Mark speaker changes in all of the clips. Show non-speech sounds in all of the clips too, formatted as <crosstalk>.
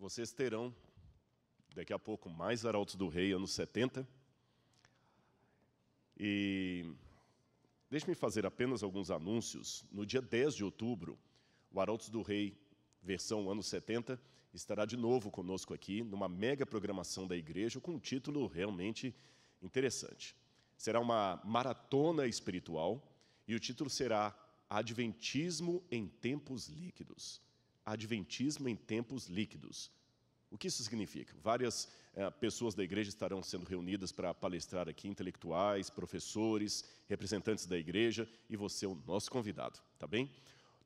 Speaker 1: Vocês terão, daqui a pouco, mais Arautos do Rei, anos 70. E deixe-me fazer apenas alguns anúncios. No dia 10 de outubro, o Arautos do Rei, versão anos 70, estará de novo conosco aqui, numa mega programação da igreja, com um título realmente interessante. Será uma maratona espiritual e o título será Adventismo em Tempos Líquidos. Adventismo em tempos líquidos. O que isso significa? Várias eh, pessoas da igreja estarão sendo reunidas para palestrar aqui, intelectuais, professores, representantes da igreja, e você é o nosso convidado, tá bem?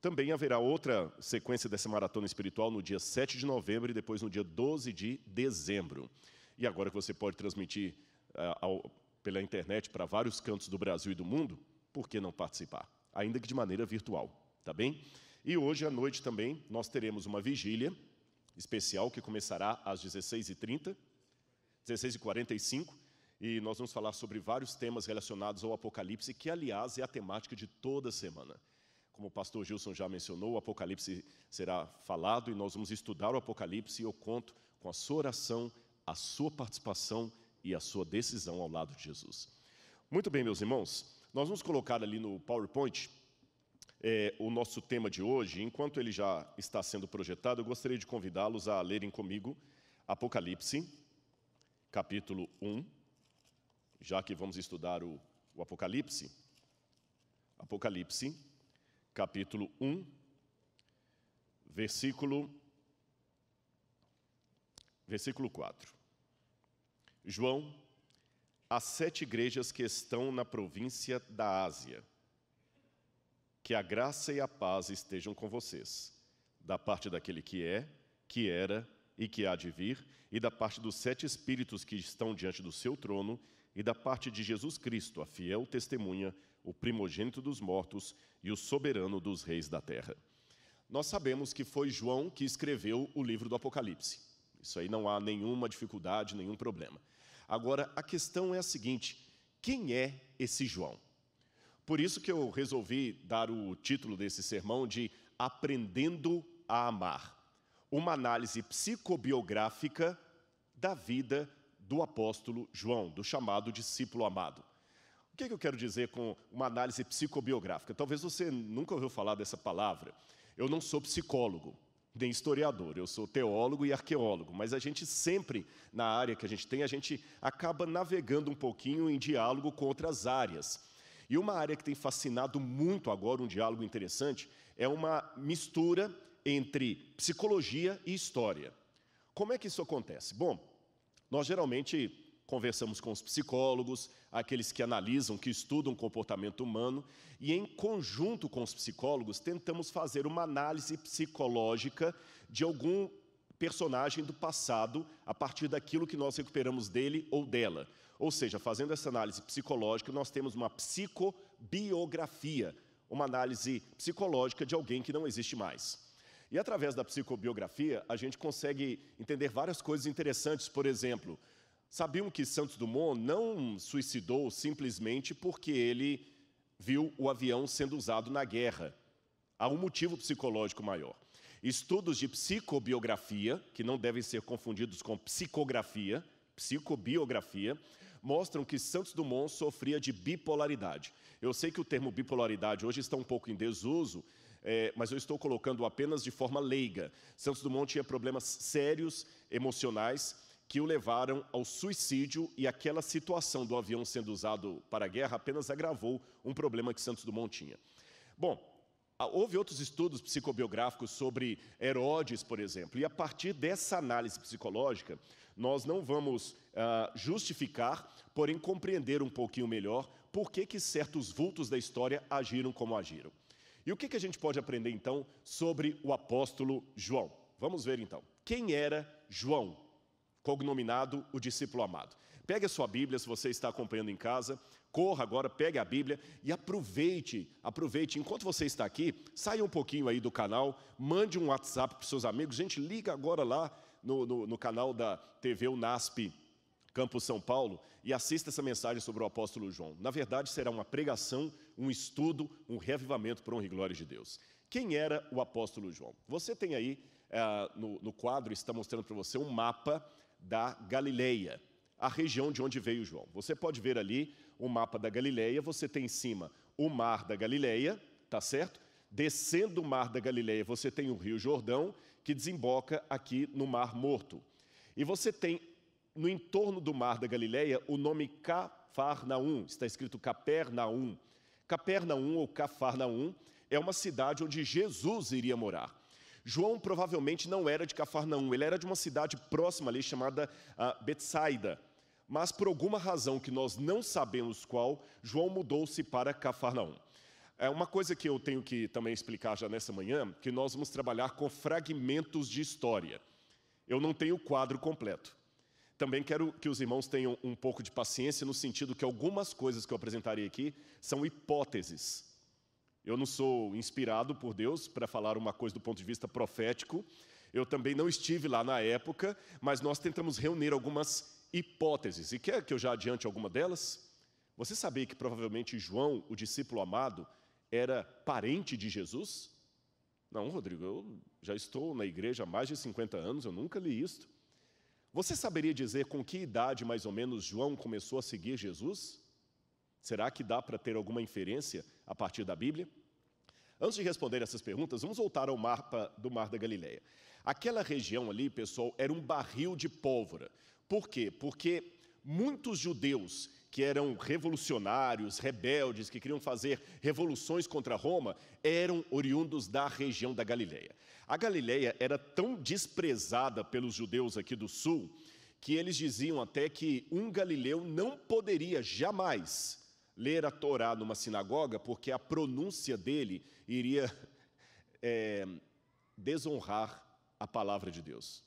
Speaker 1: Também haverá outra sequência dessa maratona espiritual no dia 7 de novembro e depois no dia 12 de dezembro. E agora que você pode transmitir eh, ao, pela internet para vários cantos do Brasil e do mundo, por que não participar? Ainda que de maneira virtual, tá bem? E hoje à noite também nós teremos uma vigília especial que começará às 16h30, 16h45, e nós vamos falar sobre vários temas relacionados ao Apocalipse, que, aliás, é a temática de toda semana. Como o pastor Gilson já mencionou, o Apocalipse será falado e nós vamos estudar o Apocalipse e eu conto com a sua oração, a sua participação e a sua decisão ao lado de Jesus. Muito bem, meus irmãos, nós vamos colocar ali no PowerPoint é, o nosso tema de hoje, enquanto ele já está sendo projetado, eu gostaria de convidá-los a lerem comigo Apocalipse, capítulo 1, já que vamos estudar o, o Apocalipse. Apocalipse, capítulo 1, versículo, versículo 4. João, as sete igrejas que estão na província da Ásia que a graça e a paz estejam com vocês, da parte daquele que é, que era e que há de vir, e da parte dos sete espíritos que estão diante do seu trono, e da parte de Jesus Cristo, a fiel testemunha, o primogênito dos mortos e o soberano dos reis da terra. Nós sabemos que foi João que escreveu o livro do Apocalipse. Isso aí não há nenhuma dificuldade, nenhum problema. Agora, a questão é a seguinte: quem é esse João? Por isso que eu resolvi dar o título desse sermão de Aprendendo a Amar, uma análise psicobiográfica da vida do apóstolo João, do chamado discípulo amado. O que, é que eu quero dizer com uma análise psicobiográfica? Talvez você nunca ouviu falar dessa palavra. Eu não sou psicólogo, nem historiador, eu sou teólogo e arqueólogo, mas a gente sempre, na área que a gente tem, a gente acaba navegando um pouquinho em diálogo com outras áreas. E uma área que tem fascinado muito agora, um diálogo interessante, é uma mistura entre psicologia e história. Como é que isso acontece? Bom, nós geralmente conversamos com os psicólogos, aqueles que analisam, que estudam o comportamento humano, e em conjunto com os psicólogos tentamos fazer uma análise psicológica de algum personagem do passado a partir daquilo que nós recuperamos dele ou dela. Ou seja, fazendo essa análise psicológica, nós temos uma psicobiografia, uma análise psicológica de alguém que não existe mais. E através da psicobiografia, a gente consegue entender várias coisas interessantes. Por exemplo, sabiam que Santos Dumont não suicidou simplesmente porque ele viu o avião sendo usado na guerra. Há um motivo psicológico maior. Estudos de psicobiografia, que não devem ser confundidos com psicografia, psicobiografia, mostram que Santos Dumont sofria de bipolaridade. Eu sei que o termo bipolaridade hoje está um pouco em desuso, é, mas eu estou colocando apenas de forma leiga. Santos Dumont tinha problemas sérios emocionais que o levaram ao suicídio e aquela situação do avião sendo usado para a guerra apenas agravou um problema que Santos Dumont tinha. Bom, Houve outros estudos psicobiográficos sobre Herodes, por exemplo, e a partir dessa análise psicológica, nós não vamos uh, justificar, porém compreender um pouquinho melhor por que, que certos vultos da história agiram como agiram. E o que, que a gente pode aprender então sobre o apóstolo João? Vamos ver então. Quem era João, cognominado o discípulo amado? Pegue a sua Bíblia, se você está acompanhando em casa, corra agora, pegue a Bíblia e aproveite, aproveite. Enquanto você está aqui, saia um pouquinho aí do canal, mande um WhatsApp para os seus amigos, gente, liga agora lá no, no, no canal da TV UNASP Campo São Paulo e assista essa mensagem sobre o apóstolo João. Na verdade, será uma pregação, um estudo, um reavivamento para honra e glória de Deus. Quem era o apóstolo João? Você tem aí eh, no, no quadro, está mostrando para você um mapa da Galileia, a região de onde veio João. Você pode ver ali o mapa da Galileia, você tem em cima o mar da Galileia, tá certo? Descendo o mar da Galileia, você tem o Rio Jordão que desemboca aqui no Mar Morto. E você tem no entorno do Mar da Galileia o nome Cafarnaum, está escrito Capernaum. Capernaum ou Cafarnaum é uma cidade onde Jesus iria morar. João provavelmente não era de Cafarnaum, ele era de uma cidade próxima ali chamada uh, Betsaida. Mas por alguma razão que nós não sabemos qual, João mudou-se para Cafarnaum. É uma coisa que eu tenho que também explicar já nessa manhã, que nós vamos trabalhar com fragmentos de história. Eu não tenho o quadro completo. Também quero que os irmãos tenham um pouco de paciência no sentido que algumas coisas que eu apresentarei aqui são hipóteses. Eu não sou inspirado por Deus para falar uma coisa do ponto de vista profético. Eu também não estive lá na época, mas nós tentamos reunir algumas hipóteses. E quer que eu já adiante alguma delas? Você sabia que provavelmente João, o discípulo amado, era parente de Jesus? Não, Rodrigo, eu já estou na igreja há mais de 50 anos, eu nunca li isto. Você saberia dizer com que idade mais ou menos João começou a seguir Jesus? Será que dá para ter alguma inferência a partir da Bíblia? Antes de responder essas perguntas, vamos voltar ao mapa do Mar da Galileia. Aquela região ali, pessoal, era um barril de pólvora. Por quê? Porque muitos judeus que eram revolucionários, rebeldes, que queriam fazer revoluções contra Roma, eram oriundos da região da Galileia. A Galileia era tão desprezada pelos judeus aqui do sul que eles diziam até que um galileu não poderia jamais ler a Torá numa sinagoga, porque a pronúncia dele iria é, <laughs> desonrar a palavra de Deus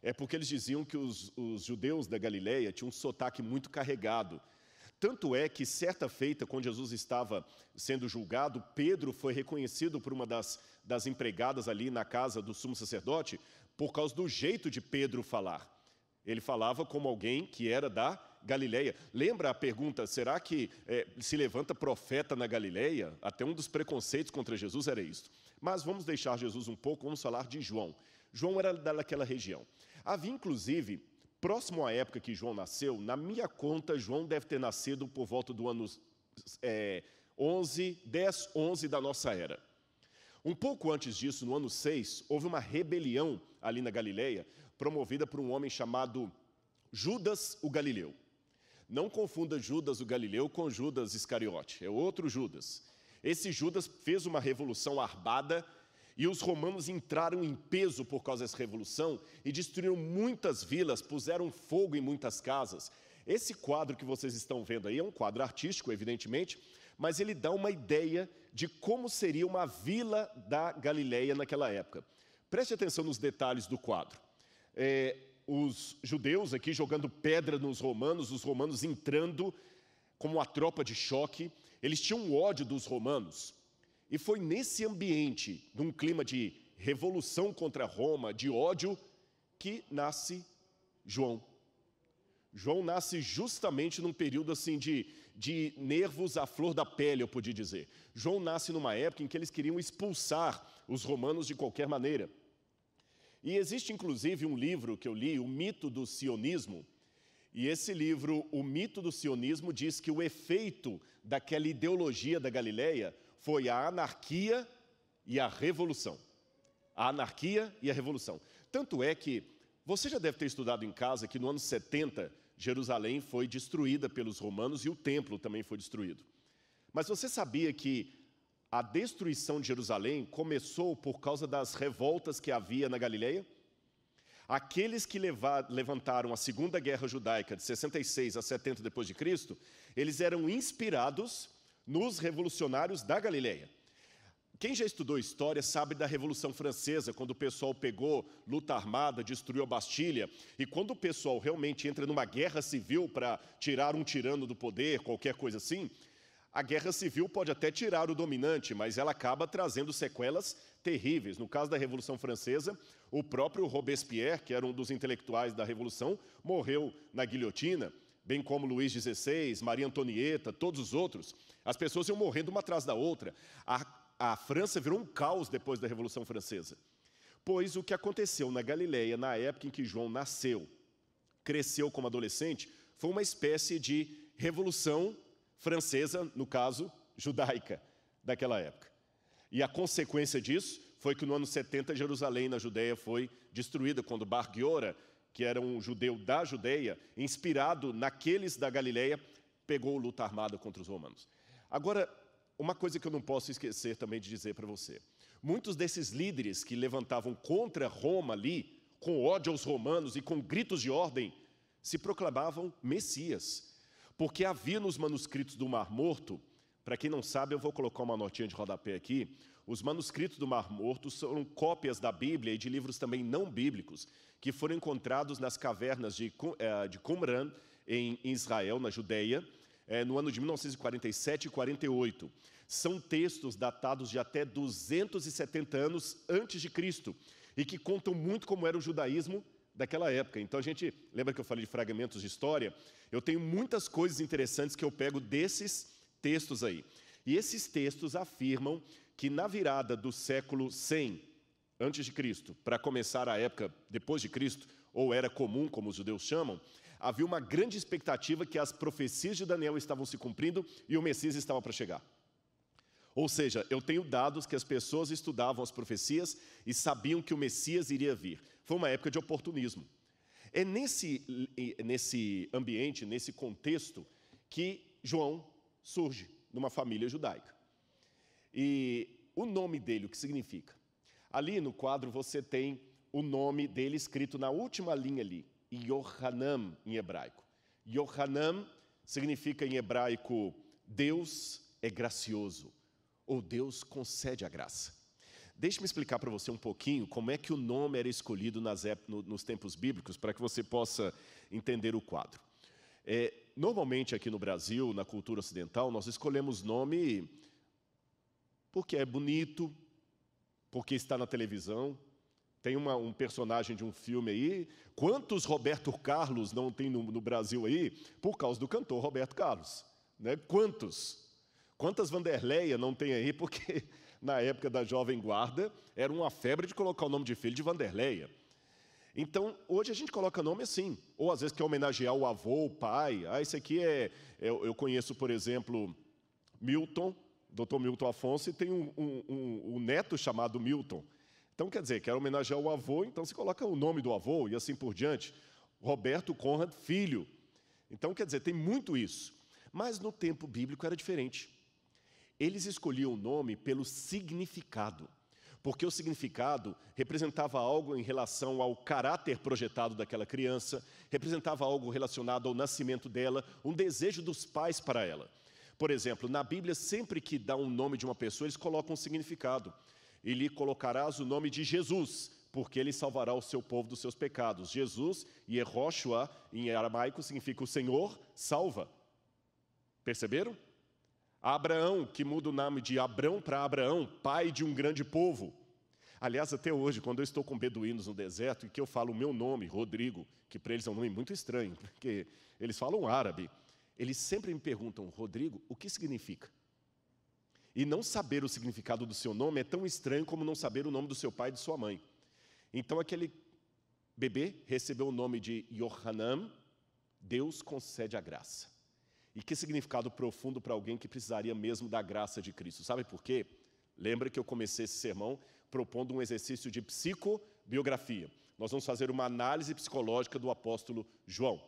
Speaker 1: é porque eles diziam que os, os, judeus da Galileia tinham um sotaque muito carregado tanto é que, certa feita, quando Jesus estava sendo julgado, Pedro foi reconhecido por uma das, das empregadas ali na casa do sumo sacerdote por causa do jeito de Pedro falar. Ele falava como alguém que era da Galileia. Lembra a pergunta: será que é, se levanta profeta na Galileia? Até um dos preconceitos contra Jesus era isso. Mas vamos deixar Jesus um pouco, vamos falar de João. João era daquela região. Havia, inclusive, Próximo à época que João nasceu, na minha conta, João deve ter nascido por volta do ano é, 11, 10, 11 da nossa era. Um pouco antes disso, no ano 6, houve uma rebelião ali na Galileia, promovida por um homem chamado Judas o Galileu. Não confunda Judas o Galileu com Judas Iscariote, é outro Judas. Esse Judas fez uma revolução armada e os romanos entraram em peso por causa dessa revolução e destruíram muitas vilas, puseram fogo em muitas casas. Esse quadro que vocês estão vendo aí é um quadro artístico, evidentemente, mas ele dá uma ideia de como seria uma vila da Galileia naquela época. Preste atenção nos detalhes do quadro. É, os judeus aqui jogando pedra nos romanos, os romanos entrando como uma tropa de choque. Eles tinham ódio dos romanos. E foi nesse ambiente, num clima de revolução contra Roma, de ódio, que nasce João. João nasce justamente num período assim de, de nervos à flor da pele, eu podia dizer. João nasce numa época em que eles queriam expulsar os romanos de qualquer maneira. E existe inclusive um livro que eu li, O Mito do Sionismo, e esse livro, O Mito do Sionismo, diz que o efeito daquela ideologia da Galileia foi a anarquia e a revolução. A anarquia e a revolução. Tanto é que você já deve ter estudado em casa que no ano 70 Jerusalém foi destruída pelos romanos e o templo também foi destruído. Mas você sabia que a destruição de Jerusalém começou por causa das revoltas que havia na Galileia? Aqueles que levantaram a Segunda Guerra Judaica de 66 a 70 depois de Cristo, eles eram inspirados nos revolucionários da Galileia. Quem já estudou história sabe da Revolução Francesa, quando o pessoal pegou luta armada, destruiu a Bastilha, e quando o pessoal realmente entra numa guerra civil para tirar um tirano do poder, qualquer coisa assim, a guerra civil pode até tirar o dominante, mas ela acaba trazendo sequelas terríveis. No caso da Revolução Francesa, o próprio Robespierre, que era um dos intelectuais da Revolução, morreu na guilhotina, bem como Luís XVI, Maria Antonieta, todos os outros. As pessoas iam morrendo uma atrás da outra. A, a França virou um caos depois da Revolução Francesa. Pois o que aconteceu na Galileia, na época em que João nasceu, cresceu como adolescente, foi uma espécie de revolução francesa, no caso, judaica, daquela época. E a consequência disso foi que no ano 70 Jerusalém, na Judeia, foi destruída, quando Bar Giora, que era um judeu da Judeia, inspirado naqueles da Galileia, pegou luta armada contra os romanos. Agora, uma coisa que eu não posso esquecer também de dizer para você: muitos desses líderes que levantavam contra Roma ali, com ódio aos romanos e com gritos de ordem, se proclamavam Messias, porque havia nos manuscritos do Mar Morto, para quem não sabe, eu vou colocar uma notinha de rodapé aqui. Os manuscritos do Mar Morto são cópias da Bíblia e de livros também não bíblicos, que foram encontrados nas cavernas de, eh, Qumran, em Israel, na Judéia, é, no ano de 1947 e 48. São textos datados de até 270 anos antes de Cristo e que contam muito como era o judaísmo daquela época. Então a gente, lembra que eu falei de fragmentos de história? Eu tenho muitas coisas interessantes que eu pego desses textos aí. E esses textos afirmam que na virada do século 100 antes de Cristo para começar a época depois de Cristo, ou era comum, como os judeus chamam, havia uma grande expectativa que as profecias de Daniel estavam se cumprindo e o Messias estava para chegar. Ou seja, eu tenho dados que as pessoas estudavam as profecias e sabiam que o Messias iria vir. Foi uma época de oportunismo. É nesse, nesse ambiente, nesse contexto, que João surge, numa família judaica. E o nome dele, o que significa? Ali no quadro você tem o nome dele escrito na última linha ali, Yohanam em hebraico. Yohanam significa em hebraico Deus é gracioso ou Deus concede a graça. Deixe-me explicar para você um pouquinho como é que o nome era escolhido nas, nos tempos bíblicos, para que você possa entender o quadro. É, normalmente aqui no Brasil, na cultura ocidental, nós escolhemos nome porque é bonito, porque está na televisão, tem uma, um personagem de um filme aí. Quantos Roberto Carlos não tem no, no Brasil aí? Por causa do cantor Roberto Carlos. Né? Quantos? Quantas Vanderleia não tem aí? Porque <laughs> na época da Jovem Guarda era uma febre de colocar o nome de filho de Vanderleia. Então, hoje a gente coloca nome assim. Ou às vezes quer homenagear o avô, o pai. Ah, esse aqui é. Eu, é, eu conheço, por exemplo, Milton, Dr. Milton Afonso, e tem um, um, um, um neto chamado Milton. Então, quer dizer, quer homenagear o avô, então se coloca o nome do avô e assim por diante. Roberto Conrad Filho. Então, quer dizer, tem muito isso. Mas no tempo bíblico era diferente. Eles escolhiam o nome pelo significado, porque o significado representava algo em relação ao caráter projetado daquela criança, representava algo relacionado ao nascimento dela, um desejo dos pais para ela. Por exemplo, na Bíblia, sempre que dá um nome de uma pessoa, eles colocam um significado e lhe colocarás o nome de Jesus, porque ele salvará o seu povo dos seus pecados. Jesus, Yehoshua, em aramaico, significa o Senhor salva. Perceberam? Abraão, que muda o nome de Abrão para Abraão, pai de um grande povo. Aliás, até hoje, quando eu estou com beduínos no deserto e que eu falo o meu nome, Rodrigo, que para eles é um nome muito estranho, <laughs> porque eles falam árabe, eles sempre me perguntam, Rodrigo, o que significa? E não saber o significado do seu nome é tão estranho como não saber o nome do seu pai e de sua mãe. Então aquele bebê recebeu o nome de Yohanan, Deus concede a graça. E que significado profundo para alguém que precisaria mesmo da graça de Cristo. Sabe por quê? Lembra que eu comecei esse sermão propondo um exercício de psicobiografia. Nós vamos fazer uma análise psicológica do apóstolo João.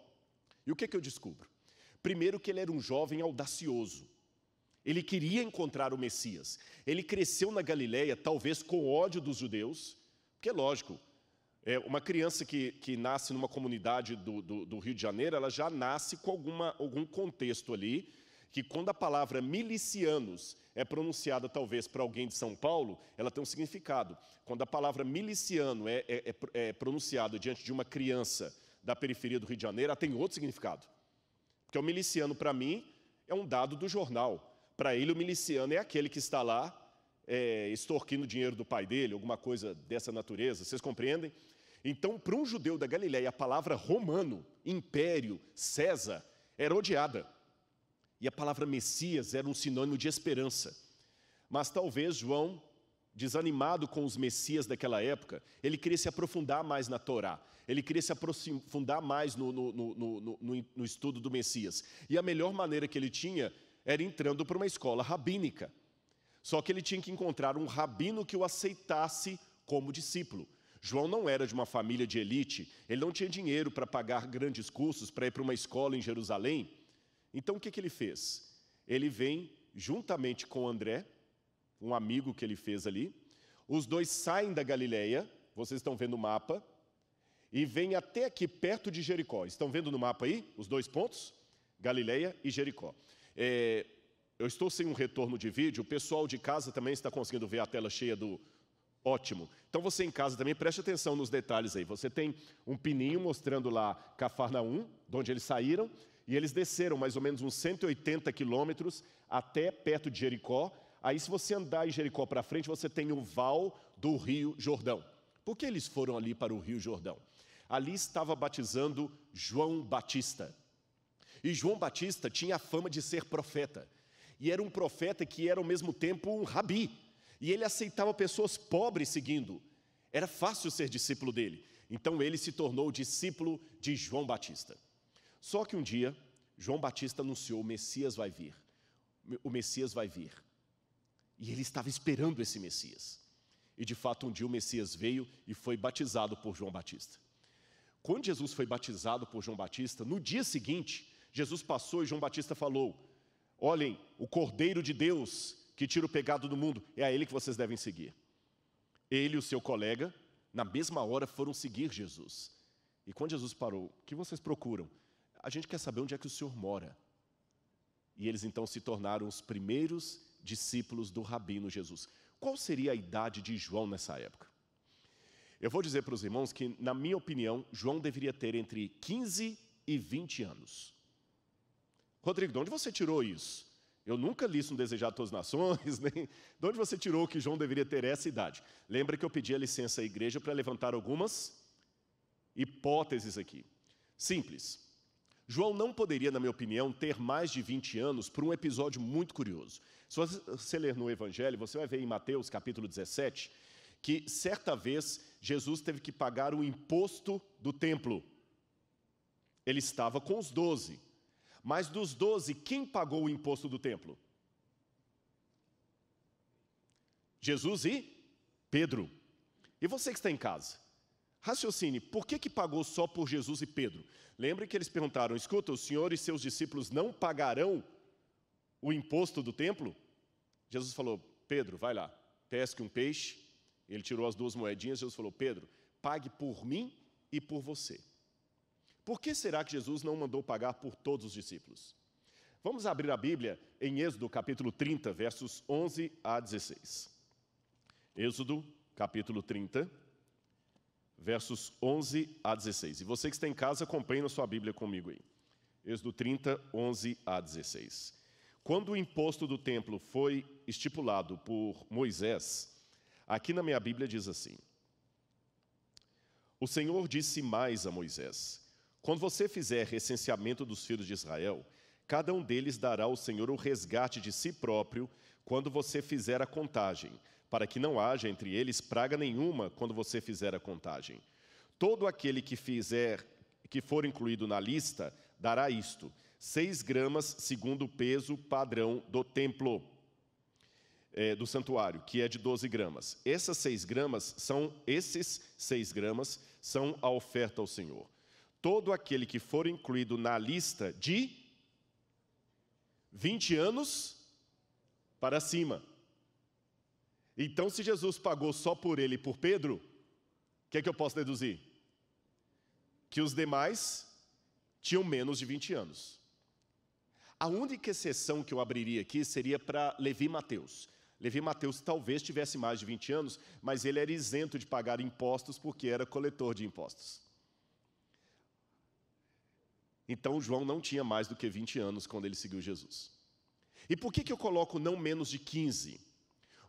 Speaker 1: E o que, que eu descubro? Primeiro, que ele era um jovem audacioso. Ele queria encontrar o Messias. Ele cresceu na Galiléia, talvez com ódio dos judeus, porque é lógico, é, uma criança que, que nasce numa comunidade do, do, do, Rio de Janeiro, ela já nasce com alguma, algum contexto ali, que quando a palavra milicianos é pronunciada talvez para alguém de São Paulo, ela tem um significado. Quando a palavra miliciano é, é, é, é pronunciada diante de uma criança da periferia do Rio de Janeiro, ela tem outro significado. Porque o miliciano, para mim, é um dado do jornal. Para ele, o miliciano é aquele que está lá é, extorquindo dinheiro do pai dele, alguma coisa dessa natureza, vocês compreendem? Então, para um judeu da Galiléia, a palavra romano, império, César, era odiada. E a palavra Messias era um sinônimo de esperança. Mas talvez João, desanimado com os Messias daquela época, ele queria se aprofundar mais na Torá, ele queria se aprofundar mais no, no, no, no estudo do Messias. E a melhor maneira que ele tinha era entrando para uma escola rabínica. Só que ele tinha que encontrar um rabino que o aceitasse como discípulo. João não era de uma família de elite, ele não tinha dinheiro para pagar grandes cursos, para ir para uma escola em Jerusalém. Então o que, que ele fez? Ele vem juntamente com André, um amigo que ele fez ali. Os dois saem da Galileia, vocês estão vendo o mapa, e vêm até aqui perto de Jericó. Estão vendo no mapa aí os dois pontos? Galileia e Jericó. É, eu estou sem um retorno de vídeo, o pessoal de casa também está conseguindo ver a tela cheia do. Ótimo. Então você em casa também preste atenção nos detalhes aí. Você tem um pininho mostrando lá Cafarnaum, de onde eles saíram, e eles desceram mais ou menos uns 180 quilômetros até perto de Jericó. Aí, se você andar em Jericó para frente, você tem o val do Rio Jordão. Por que eles foram ali para o Rio Jordão? Ali estava batizando João Batista. E João Batista tinha a fama de ser profeta. E era um profeta que era ao mesmo tempo um rabi. E ele aceitava pessoas pobres seguindo. Era fácil ser discípulo dele. Então ele se tornou discípulo de João Batista. Só que um dia, João Batista anunciou: o Messias vai vir. O Messias vai vir. E ele estava esperando esse Messias. E de fato, um dia o Messias veio e foi batizado por João Batista. Quando Jesus foi batizado por João Batista, no dia seguinte, Jesus passou e João Batista falou: Olhem, o Cordeiro de Deus que tira o pecado do mundo, é a ele que vocês devem seguir. Ele e o seu colega, na mesma hora, foram seguir Jesus. E quando Jesus parou, o que vocês procuram? A gente quer saber onde é que o Senhor mora. E eles então se tornaram os primeiros discípulos do Rabino Jesus. Qual seria a idade de João nessa época? Eu vou dizer para os irmãos que, na minha opinião, João deveria ter entre 15 e 20 anos. Rodrigo, de onde você tirou isso? Eu nunca li isso no Desejar Todas as Nações, <laughs> nem... de onde você tirou que João deveria ter essa idade? Lembra que eu pedi a licença à igreja para levantar algumas hipóteses aqui. Simples. João não poderia, na minha opinião, ter mais de 20 anos por um episódio muito curioso. Se você ler no Evangelho, você vai ver em Mateus capítulo 17 que certa vez Jesus teve que pagar o imposto do templo. Ele estava com os doze. Mas dos doze, quem pagou o imposto do templo? Jesus e Pedro. E você que está em casa, raciocine, por que, que pagou só por Jesus e Pedro? Lembre que eles perguntaram: escuta, o senhor e seus discípulos não pagarão o imposto do templo? Jesus falou: Pedro, vai lá, pesque um peixe. Ele tirou as duas moedinhas, Jesus falou: Pedro, pague por mim e por você. Por que será que Jesus não mandou pagar por todos os discípulos? Vamos abrir a Bíblia em Êxodo capítulo 30, versos 11 a 16. Êxodo capítulo 30, versos 11 a 16. E você que está em casa, acompanhe na sua Bíblia comigo aí. Êxodo 30, 11 a 16. Quando o imposto do templo foi estipulado por Moisés, aqui na minha Bíblia diz assim: O Senhor disse mais a Moisés: quando você fizer recenseamento dos filhos de Israel, cada um deles dará ao Senhor o resgate de si próprio quando você fizer a contagem, para que não haja entre eles praga nenhuma quando você fizer a contagem. Todo aquele que fizer que for incluído na lista dará isto: 6 gramas segundo o peso padrão do templo é, do santuário, que é de 12 gramas. Essas seis gramas são esses 6 gramas são a oferta ao Senhor todo aquele que for incluído na lista de 20 anos para cima. Então, se Jesus pagou só por ele e por Pedro, o que é que eu posso deduzir? Que os demais tinham menos de 20 anos. A única exceção que eu abriria aqui seria para Levi Mateus. Levi Mateus talvez tivesse mais de 20 anos, mas ele era isento de pagar impostos porque era coletor de impostos. Então João não tinha mais do que 20 anos quando ele seguiu Jesus. E por que, que eu coloco não menos de 15?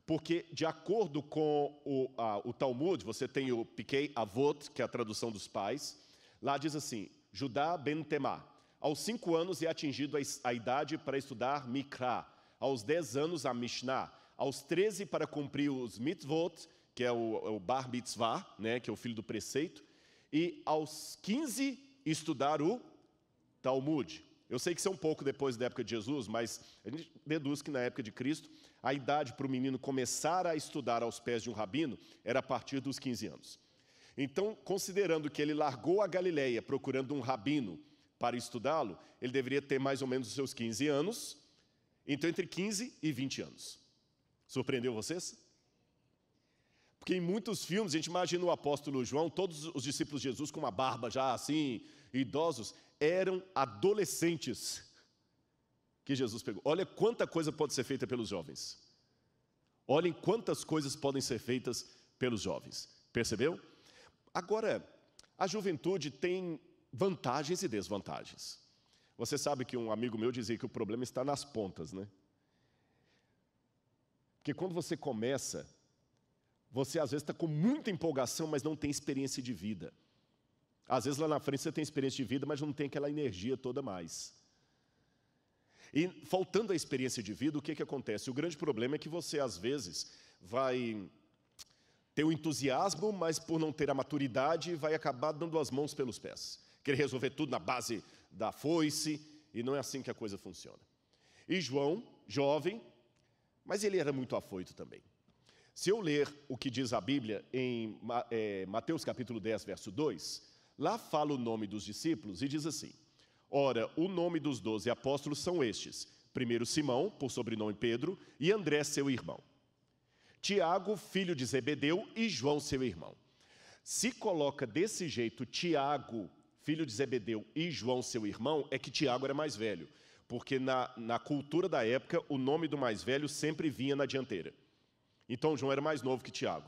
Speaker 1: Porque, de acordo com o, a, o Talmud, você tem o Piquei Avot, que é a tradução dos pais, lá diz assim: Judá ben Temá. Aos cinco anos é atingido a, idade para estudar Mikra, aos dez anos a Mishnah, aos treze para cumprir os mitzvot, que é o, o bar mitzvah, né, que é o filho do preceito, e aos quinze estudar o Talmud. Eu sei que isso é um pouco depois da época de Jesus, mas a gente deduz que na época de Cristo, a idade para o menino começar a estudar aos pés de um rabino era a partir dos 15 anos. Então, considerando que ele largou a Galileia procurando um rabino para estudá-lo, ele deveria ter mais ou menos os seus 15 anos, então entre 15 e 20 anos. Surpreendeu vocês? Porque em muitos filmes a gente imagina o apóstolo João, todos os discípulos de Jesus com uma barba já assim, idosos eram adolescentes que Jesus pegou. Olha quanta coisa pode ser feita pelos jovens. Olhem quantas coisas podem ser feitas pelos jovens. Percebeu? Agora, a juventude tem vantagens e desvantagens. Você sabe que um amigo meu dizia que o problema está nas pontas, né? Porque quando você começa, você às vezes está com muita empolgação, mas não tem experiência de vida. Às vezes lá na frente você tem experiência de vida, mas não tem aquela energia toda mais. E faltando a experiência de vida, o que, que acontece? O grande problema é que você, às vezes, vai ter o entusiasmo, mas por não ter a maturidade, vai acabar dando as mãos pelos pés. Querer resolver tudo na base da foice, e não é assim que a coisa funciona. E João, jovem, mas ele era muito afoito também. Se eu ler o que diz a Bíblia em eh, Mateus capítulo 10, verso 2, Lá fala o nome dos discípulos e diz assim: Ora, o nome dos doze apóstolos são estes: primeiro Simão, por sobrenome Pedro, e André, seu irmão. Tiago, filho de Zebedeu, e João, seu irmão. Se coloca desse jeito Tiago, filho de Zebedeu, e João, seu irmão, é que Tiago era mais velho, porque na, na cultura da época o nome do mais velho sempre vinha na dianteira. Então João era mais novo que Tiago.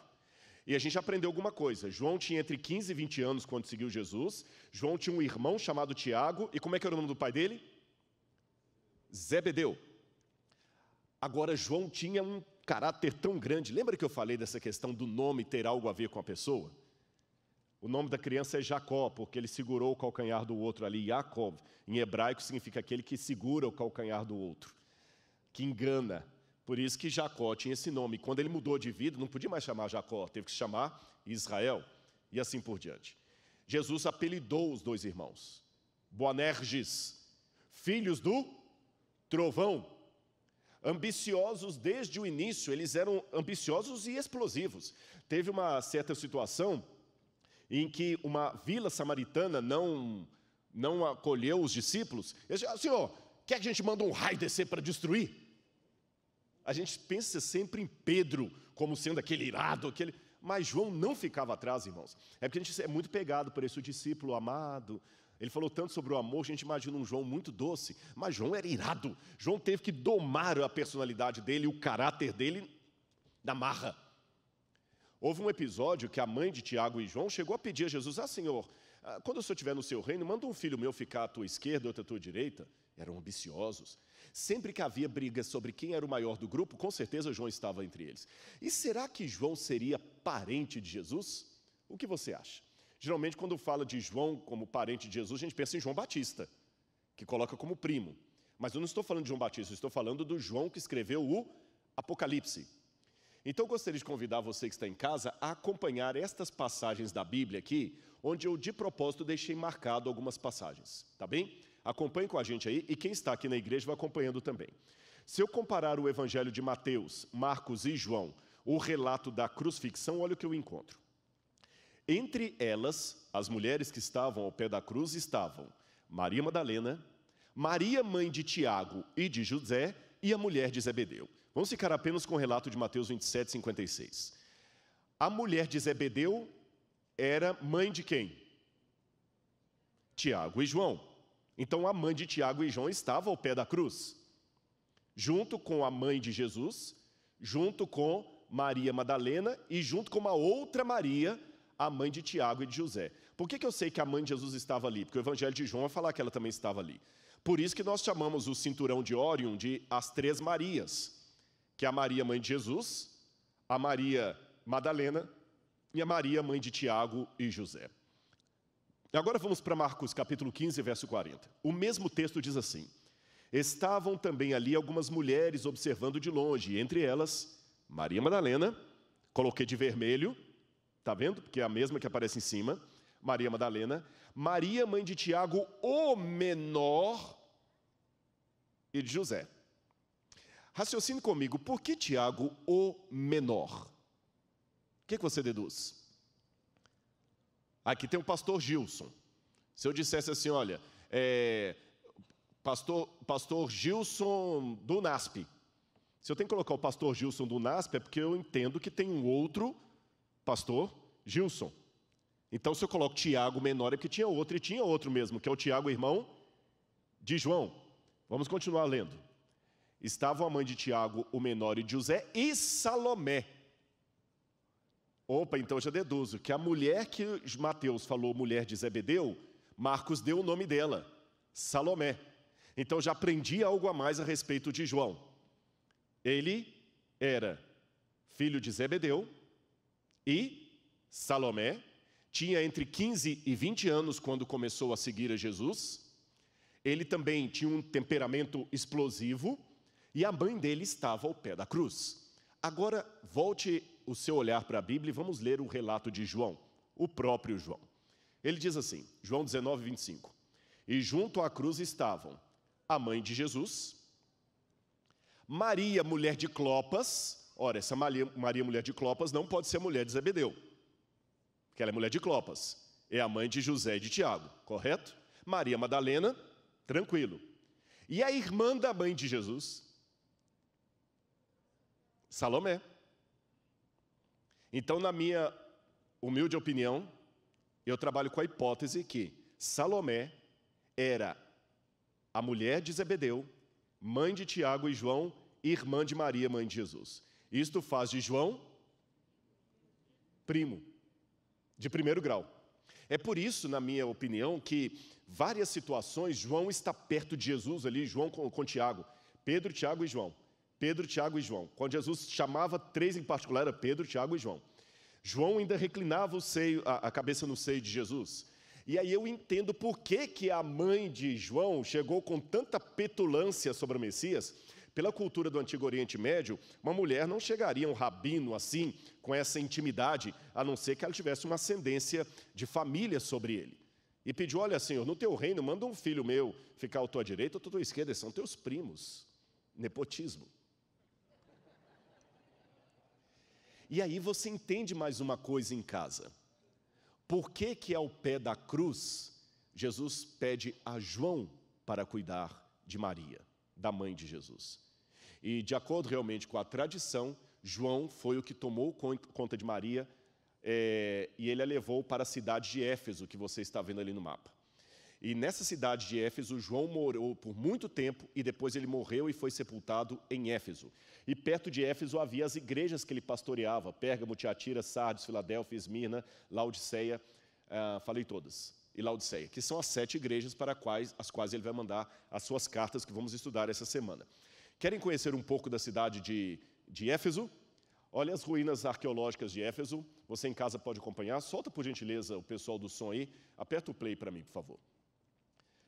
Speaker 1: E a gente aprendeu alguma coisa. João tinha entre 15 e 20 anos quando seguiu Jesus. João tinha um irmão chamado Tiago. E como é que era o nome do pai dele? Zebedeu. Agora, João tinha um caráter tão grande. Lembra que eu falei dessa questão do nome ter algo a ver com a pessoa? O nome da criança é Jacó, porque ele segurou o calcanhar do outro ali. Jacob, em hebraico, significa aquele que segura o calcanhar do outro, que engana, por isso que Jacó tinha esse nome. Quando ele mudou de vida, não podia mais chamar Jacó, teve que chamar Israel e assim por diante. Jesus apelidou os dois irmãos, Boanerges, filhos do trovão. Ambiciosos desde o início, eles eram ambiciosos e explosivos. Teve uma certa situação em que uma vila samaritana não não acolheu os discípulos. Eles disseram, Senhor, quer que a gente manda um raio descer para destruir? a gente pensa sempre em Pedro como sendo aquele irado, aquele. Mas João não ficava atrás, irmãos. É porque a gente é muito pegado por esse discípulo amado. Ele falou tanto sobre o amor, a gente imagina um João muito doce, mas João era irado. João teve que domar a personalidade dele, o caráter dele na marra. Houve um episódio que a mãe de Tiago e João chegou a pedir a Jesus: Ah, Senhor, ah, quando o Senhor estiver no seu reino, manda um filho meu ficar à tua esquerda, outro à tua direita. Eram ambiciosos, Sempre que havia briga sobre quem era o maior do grupo, com certeza João estava entre eles. E será que João seria parente de Jesus? O que você acha? Geralmente, quando fala de João como parente de Jesus, a gente pensa em João Batista, que coloca como primo. Mas eu não estou falando de João Batista, eu estou falando do João que escreveu o Apocalipse. Então, eu gostaria de convidar você que está em casa a acompanhar estas passagens da Bíblia aqui, onde eu de propósito deixei marcado algumas passagens, tá bem? Acompanhe com a gente aí e quem está aqui na igreja vai acompanhando também. Se eu comparar o evangelho de Mateus, Marcos e João, o relato da crucifixão, olha o que eu encontro. Entre elas, as mulheres que estavam ao pé da cruz estavam Maria Madalena, Maria, mãe de Tiago e de José, e a mulher de Zebedeu. Vamos ficar apenas com o relato de Mateus 27, 56. A mulher de Zebedeu era mãe de quem? Tiago e João. Então a mãe de Tiago e João estava ao pé da cruz, junto com a mãe de Jesus, junto com Maria Madalena e junto com uma outra Maria, a mãe de Tiago e de José. Por que, que eu sei que a mãe de Jesus estava ali? Porque o Evangelho de João vai falar que ela também estava ali. Por isso que nós chamamos o cinturão de Órion de as três Marias, que é a Maria mãe de Jesus, a Maria Madalena e a Maria mãe de Tiago e José. E agora vamos para Marcos capítulo 15, verso 40. O mesmo texto diz assim: Estavam também ali algumas mulheres observando de longe, entre elas Maria Madalena, coloquei de vermelho, tá vendo? Porque é a mesma que aparece em cima, Maria Madalena, Maria mãe de Tiago, o menor e de José. Raciocine comigo, por que Tiago, o menor? O que, é que você deduz? Aqui tem o pastor Gilson. Se eu dissesse assim, olha, é, pastor, pastor Gilson do NASP. Se eu tenho que colocar o pastor Gilson do NASP, é porque eu entendo que tem um outro pastor Gilson. Então, se eu coloco Tiago menor, é porque tinha outro, e tinha outro mesmo, que é o Tiago, irmão de João. Vamos continuar lendo. Estavam a mãe de Tiago, o menor, e de José, e Salomé, Opa, então já deduzo que a mulher que Mateus falou, mulher de Zebedeu, Marcos deu o nome dela, Salomé. Então já aprendi algo a mais a respeito de João. Ele era filho de Zebedeu e Salomé, tinha entre 15 e 20 anos quando começou a seguir a Jesus. Ele também tinha um temperamento explosivo e a mãe dele estava ao pé da cruz. Agora volte o seu olhar para a Bíblia e vamos ler o relato de João, o próprio João. Ele diz assim, João 19, 25: E junto à cruz estavam a mãe de Jesus, Maria, mulher de Clopas. Ora, essa Maria, Maria mulher de Clopas, não pode ser mulher de Zebedeu, porque ela é mulher de Clopas. É a mãe de José e de Tiago, correto? Maria Madalena, tranquilo. E a irmã da mãe de Jesus, Salomé. Então, na minha humilde opinião, eu trabalho com a hipótese que Salomé era a mulher de Zebedeu, mãe de Tiago e João, irmã de Maria, mãe de Jesus. Isto faz de João primo, de primeiro grau. É por isso, na minha opinião, que várias situações João está perto de Jesus ali, João com, com Tiago, Pedro, Tiago e João. Pedro, Tiago e João. Quando Jesus chamava três em particular, era Pedro, Tiago e João. João ainda reclinava seio, a, a cabeça no seio de Jesus. E aí eu entendo por que, que a mãe de João chegou com tanta petulância sobre o Messias. Pela cultura do Antigo Oriente Médio, uma mulher não chegaria a um rabino assim, com essa intimidade, a não ser que ela tivesse uma ascendência de família sobre ele. E pediu: Olha, Senhor, no teu reino, manda um filho meu ficar à tua direita ou à tua esquerda, são teus primos. Nepotismo. E aí você entende mais uma coisa em casa. Por que, que ao pé da cruz, Jesus pede a João para cuidar de Maria, da mãe de Jesus? E de acordo realmente com a tradição, João foi o que tomou conta de Maria é, e ele a levou para a cidade de Éfeso, que você está vendo ali no mapa. E nessa cidade de Éfeso, João morou por muito tempo e depois ele morreu e foi sepultado em Éfeso. E perto de Éfeso havia as igrejas que ele pastoreava: Pérgamo, Tiatira, Sardes, Filadélfia, Esmirna, Laodiceia. Ah, falei todas e Laodiceia, que são as sete igrejas para as quais, as quais ele vai mandar as suas cartas que vamos estudar essa semana. Querem conhecer um pouco da cidade de, de Éfeso? Olha as ruínas arqueológicas de Éfeso. Você em casa pode acompanhar. Solta, por gentileza, o pessoal do som aí. Aperta o play para mim, por favor.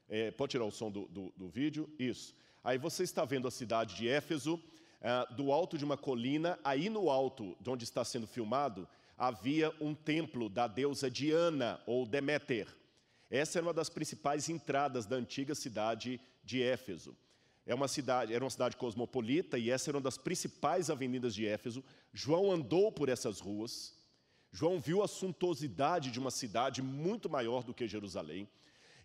Speaker 1: É, pode tirar o som do, do, do, vídeo? Isso. Aí você está vendo a cidade de Éfeso, é, do alto de uma colina, aí no alto de onde está sendo filmado, havia um templo da deusa Diana, ou Deméter. Essa era uma das principais entradas da antiga cidade de Éfeso. É uma cidade, era uma cidade cosmopolita e essa era uma das principais avenidas de Éfeso. João andou por essas ruas. João viu a suntuosidade de uma cidade muito maior do que Jerusalém.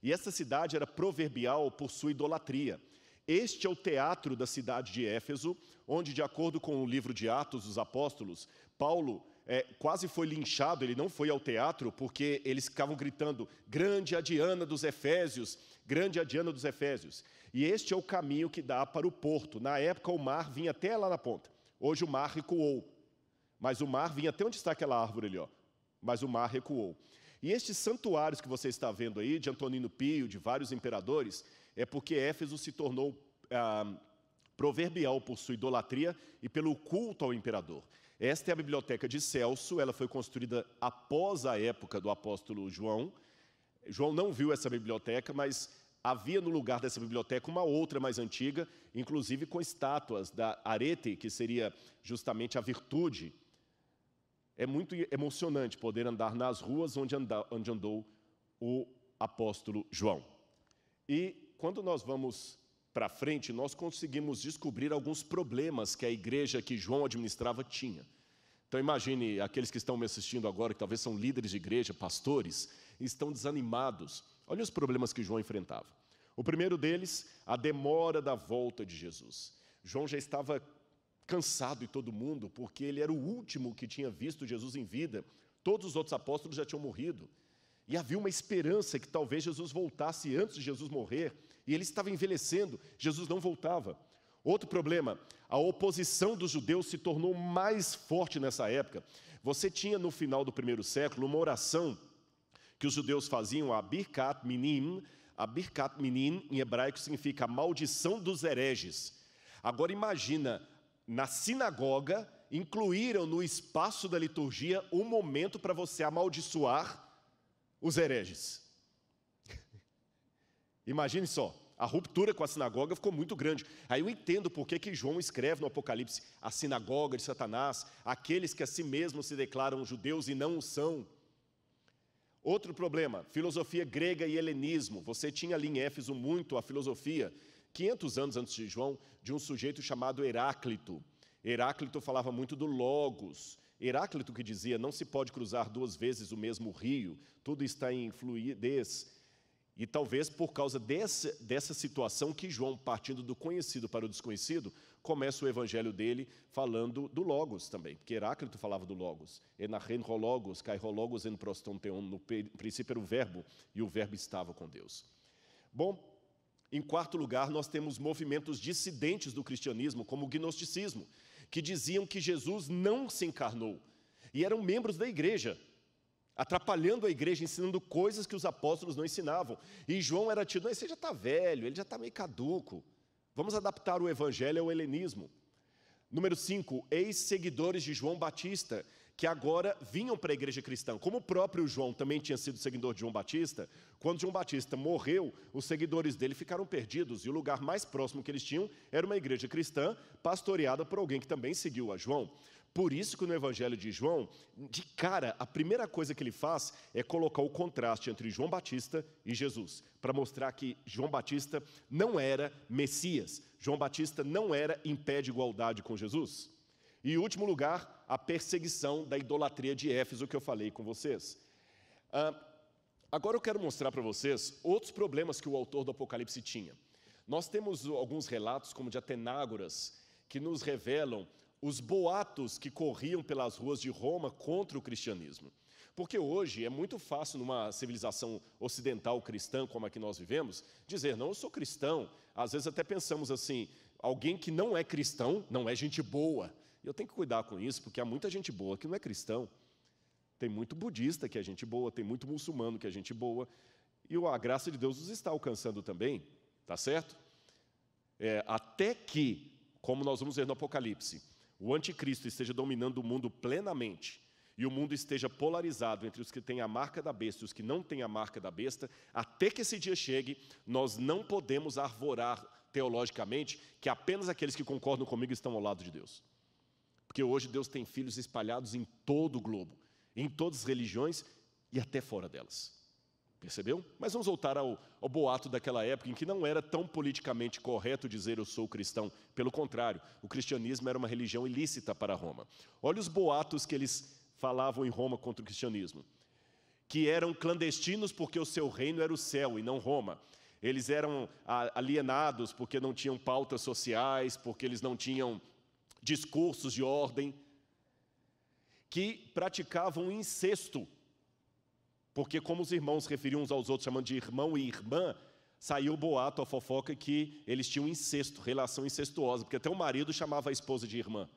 Speaker 1: E essa cidade era proverbial por sua idolatria. Este é o teatro da cidade de Éfeso, onde, de acordo com o livro de Atos dos Apóstolos, Paulo é, quase foi linchado, ele não foi ao teatro, porque eles ficavam gritando: Grande a Diana dos Efésios, grande a Diana dos Efésios. E este é o caminho que dá para o porto. Na época, o mar vinha até lá na ponta. Hoje, o mar recuou. Mas o mar vinha até onde está aquela árvore ali, ó. Mas o mar recuou. E estes santuários que você está vendo aí, de Antonino Pio, de vários imperadores, é porque Éfeso se tornou ah, proverbial por sua idolatria e pelo culto ao imperador. Esta é a biblioteca de Celso, ela foi construída após a época do apóstolo João. João não viu essa biblioteca, mas havia no lugar dessa biblioteca uma outra mais antiga, inclusive com estátuas da arete, que seria justamente a virtude é muito emocionante poder andar nas ruas onde, onde andou o apóstolo João. E quando nós vamos para frente, nós conseguimos descobrir alguns problemas que a igreja que João administrava tinha. Então imagine aqueles que estão me assistindo agora, que talvez são líderes de igreja, pastores, estão desanimados. Olha os problemas que João enfrentava. O primeiro deles, a demora da volta de Jesus. João já estava cansado de todo mundo, porque ele era o último que tinha visto Jesus em vida. Todos os outros apóstolos já tinham morrido. E havia uma esperança que talvez Jesus voltasse antes de Jesus morrer. E ele estava envelhecendo, Jesus não voltava. Outro problema, a oposição dos judeus se tornou mais forte nessa época. Você tinha no final do primeiro século uma oração que os judeus faziam, a Birkat Minim. A Birkat Minim, em hebraico, significa a maldição dos hereges. Agora imagina na sinagoga, incluíram no espaço da liturgia um momento para você amaldiçoar os hereges. <laughs> Imagine só, a ruptura com a sinagoga ficou muito grande. Aí eu entendo por que, que João escreve no Apocalipse a sinagoga de Satanás, aqueles que a si mesmos se declaram judeus e não o são. Outro problema, filosofia grega e helenismo. Você tinha ali em Éfeso muito a filosofia 500 anos antes de João, de um sujeito chamado Heráclito. Heráclito falava muito do Logos. Heráclito que dizia: não se pode cruzar duas vezes o mesmo rio, tudo está em fluidez. E talvez por causa dessa, dessa situação que João, partindo do conhecido para o desconhecido, começa o evangelho dele falando do Logos também, porque Heráclito falava do Logos. Enarren Logos, Logos en proston teon, no princípio era o verbo, e o verbo estava com Deus. Bom, em quarto lugar, nós temos movimentos dissidentes do cristianismo, como o gnosticismo, que diziam que Jesus não se encarnou e eram membros da igreja, atrapalhando a igreja, ensinando coisas que os apóstolos não ensinavam. E João era tido, não, esse já está velho, ele já está meio caduco. Vamos adaptar o evangelho ao helenismo. Número 5, ex-seguidores de João Batista, que agora vinham para a igreja cristã. Como o próprio João também tinha sido seguidor de João Batista, quando João Batista morreu, os seguidores dele ficaram perdidos e o lugar mais próximo que eles tinham era uma igreja cristã pastoreada por alguém que também seguiu a João. Por isso que no Evangelho de João, de cara, a primeira coisa que ele faz é colocar o contraste entre João Batista e Jesus, para mostrar que João Batista não era Messias, João Batista não era em pé de igualdade com Jesus. E, último lugar, a perseguição da idolatria de Éfeso, que eu falei com vocês. Ah, agora eu quero mostrar para vocês outros problemas que o autor do Apocalipse tinha. Nós temos alguns relatos, como de Atenágoras, que nos revelam os boatos que corriam pelas ruas de Roma contra o cristianismo. Porque hoje é muito fácil, numa civilização ocidental cristã como a que nós vivemos, dizer, não, eu sou cristão. Às vezes até pensamos assim, alguém que não é cristão não é gente boa. E eu tenho que cuidar com isso, porque há muita gente boa que não é cristão. Tem muito budista que é gente boa, tem muito muçulmano que é gente boa. E a graça de Deus nos está alcançando também, tá certo? É, até que, como nós vamos ver no Apocalipse, o anticristo esteja dominando o mundo plenamente e o mundo esteja polarizado entre os que têm a marca da besta e os que não têm a marca da besta, até que esse dia chegue, nós não podemos arvorar teologicamente que apenas aqueles que concordam comigo estão ao lado de Deus. Porque hoje Deus tem filhos espalhados em todo o globo, em todas as religiões e até fora delas. Percebeu? Mas vamos voltar ao, ao, boato daquela época em que não era tão politicamente correto dizer eu sou cristão. Pelo contrário, o cristianismo era uma religião ilícita para Roma. Olha os boatos que eles falavam em Roma contra o cristianismo: que eram clandestinos porque o seu reino era o céu e não Roma. Eles eram alienados porque não tinham pautas sociais, porque eles não tinham discursos de ordem, que praticavam incesto, porque, como os irmãos referiam uns aos outros, chamando de irmão e irmã, saiu o boato, a fofoca, que eles tinham incesto, relação incestuosa, porque até o marido chamava a esposa de irmã.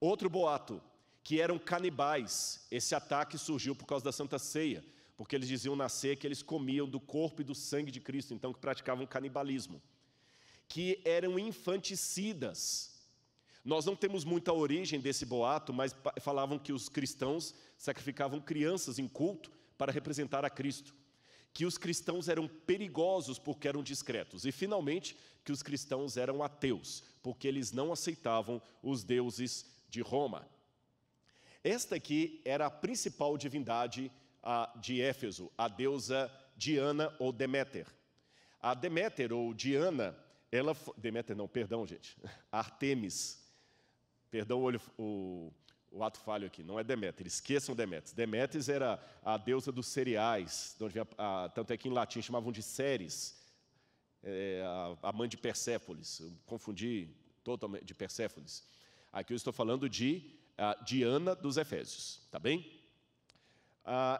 Speaker 1: Outro boato, que eram canibais. Esse ataque surgiu por causa da Santa Ceia, porque eles diziam na ceia que eles comiam do corpo e do sangue de Cristo, então que praticavam canibalismo. Que eram infanticidas, nós não temos muita origem desse boato, mas falavam que os cristãos sacrificavam crianças em culto para representar a Cristo, que os cristãos eram perigosos porque eram discretos, e finalmente que os cristãos eram ateus, porque eles não aceitavam os deuses de Roma. Esta aqui era a principal divindade de Éfeso, a deusa Diana ou Deméter. A Deméter ou Diana, ela Deméter não, perdão, gente. <laughs> Artemis. Perdão o, olho, o, o ato falho aqui, não é Deméter, esqueçam Deméter. Deméter era a deusa dos cereais, a, a, tanto é que em latim chamavam de Ceres, é, a, a, mãe de Persépolis. Eu confundi totalmente de Persépolis. Aqui eu estou falando de Diana dos Efésios, tá bem?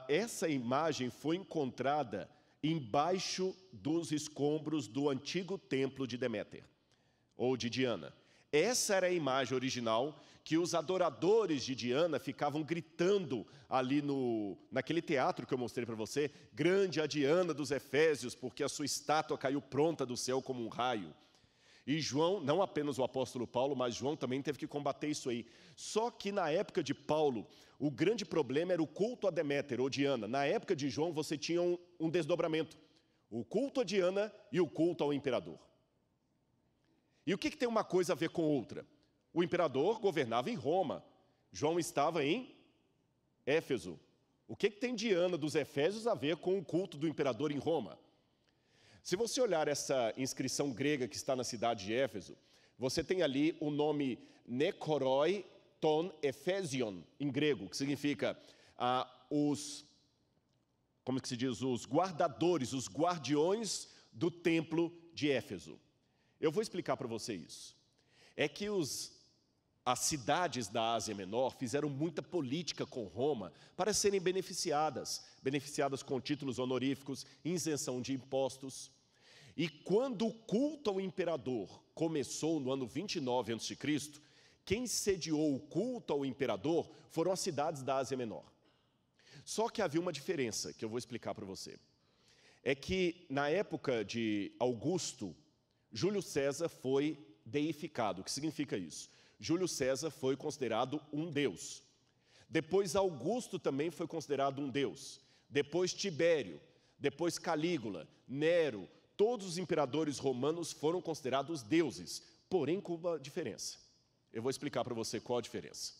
Speaker 1: essa imagem foi encontrada embaixo dos escombros do antigo templo de Deméter, ou de Diana. Essa era a imagem original que os adoradores de Diana ficavam gritando ali no, naquele teatro que eu mostrei para você, grande a Diana dos Efésios, porque a sua estátua caiu pronta do céu como um raio. E João, não apenas o apóstolo Paulo, mas João também teve que combater isso aí. Só que na época de Paulo, o grande problema era o culto a Deméter ou Diana. Na época de João, você tinha um, um desdobramento: o culto a Diana e o culto ao imperador. E o que, que tem uma coisa a ver com outra? O imperador governava em Roma, João estava em Éfeso. O que, que tem Diana dos Efésios a ver com o culto do imperador em Roma? Se você olhar essa inscrição grega que está na cidade de Éfeso, você tem ali o nome Necoroi ton Efésion, em grego, que significa ah, os, como que se diz, os guardadores, os guardiões do templo de Éfeso. Eu vou explicar para você isso. É que os, as cidades da Ásia Menor fizeram muita política com Roma para serem beneficiadas, beneficiadas com títulos honoríficos, isenção de impostos. E quando o culto ao imperador começou no ano 29 a.C., quem sediou o culto ao imperador foram as cidades da Ásia Menor. Só que havia uma diferença que eu vou explicar para você. É que na época de Augusto, Júlio César foi deificado. O que significa isso? Júlio César foi considerado um deus. Depois Augusto também foi considerado um deus. Depois Tibério, depois Calígula, Nero, todos os imperadores romanos foram considerados deuses, porém com uma diferença. Eu vou explicar para você qual a diferença.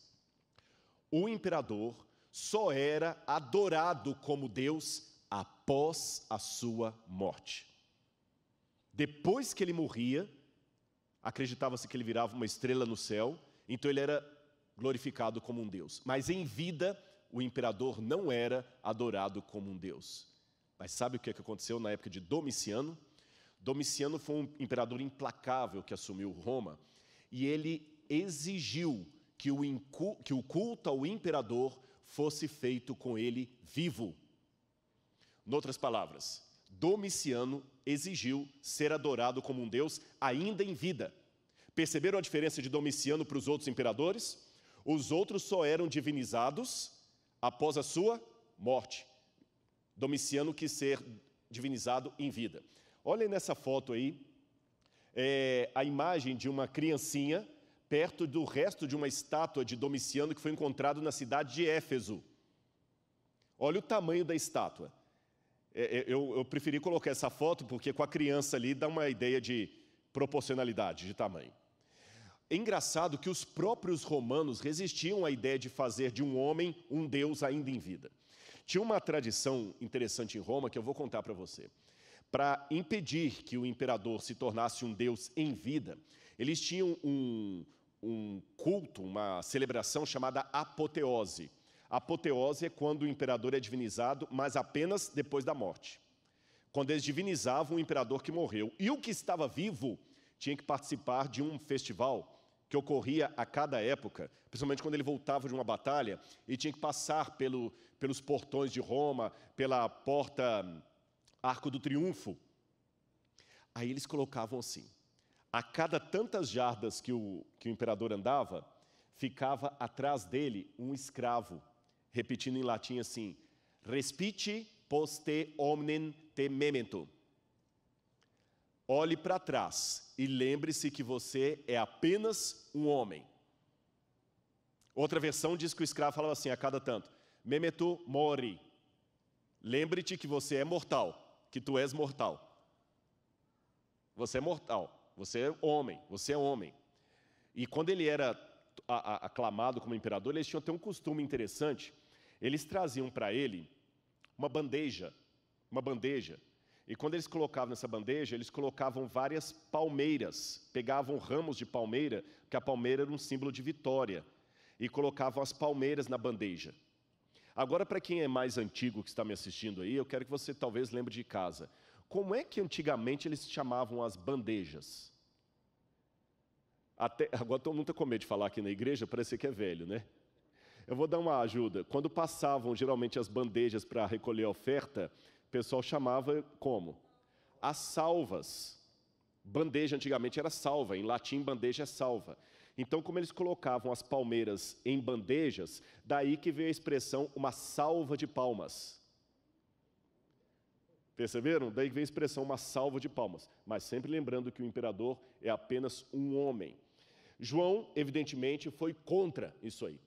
Speaker 1: O imperador só era adorado como deus após a sua morte. Depois que ele morria, acreditava-se que ele virava uma estrela no céu, então ele era glorificado como um deus. Mas em vida, o imperador não era adorado como um deus. Mas sabe o que é aconteceu na época de Domiciano? Domiciano foi um imperador implacável que assumiu Roma e ele exigiu que o, culto ao imperador fosse feito com ele vivo. Noutras palavras, Domiciano exigiu ser adorado como um deus ainda em vida. Perceberam a diferença de Domiciano para os outros imperadores? Os outros só eram divinizados após a sua morte. Domiciano quis ser divinizado em vida. Olhem nessa foto aí é, a imagem de uma criancinha perto do resto de uma estátua de Domiciano que foi encontrado na cidade de Éfeso. Olha o tamanho da estátua é, é, eu, eu preferi colocar essa foto porque com a criança ali dá uma ideia de proporcionalidade, de tamanho. É engraçado que os próprios romanos resistiam à ideia de fazer de um homem um deus ainda em vida. Tinha uma tradição interessante em Roma que eu vou contar para você. Para impedir que o imperador se tornasse um deus em vida, eles tinham um, um culto, uma celebração chamada apoteose Apoteose é quando o imperador é divinizado, mas apenas depois da morte. Quando eles divinizavam o imperador que morreu. E o que estava vivo tinha que participar de um festival que ocorria a cada época, principalmente quando ele voltava de uma batalha e tinha que passar pelo, pelos portões de Roma, pela porta hum, Arco do Triunfo. Aí eles colocavam assim: a cada tantas jardas que o, que o imperador andava, ficava atrás dele um escravo repetindo em latim assim: Respite poste omnem memento. Olhe para trás e lembre-se que você é apenas um homem. Outra versão diz que o escravo falava assim a cada tanto: memento mori. Lembre-te que você é mortal, que tu és mortal. Você é mortal, você é homem, você é homem. E quando ele era aclamado como imperador, eles tinham até um costume interessante eles traziam para ele uma bandeja, uma bandeja. E quando eles colocavam nessa bandeja, eles colocavam várias palmeiras, pegavam ramos de palmeira, porque a palmeira era um símbolo de vitória, e colocavam as palmeiras na bandeja. Agora, para quem é mais antigo que está me assistindo aí, eu quero que você talvez lembre de casa. Como é que antigamente eles chamavam as bandejas? Até, <laughs> agora todo mundo está com medo de falar aqui na igreja, parece que é velho, né? Eu vou dar uma ajuda. Quando passavam geralmente as bandejas para recolher a oferta, o pessoal chamava como? As salvas. Bandeja antigamente era salva, em latim bandeja é salva. Então, como eles colocavam as palmeiras em bandejas, daí que veio a expressão uma salva de palmas. Perceberam? Daí que veio a expressão uma salva de palmas. Mas sempre lembrando que o imperador é apenas um homem. João, evidentemente, foi contra isso aí.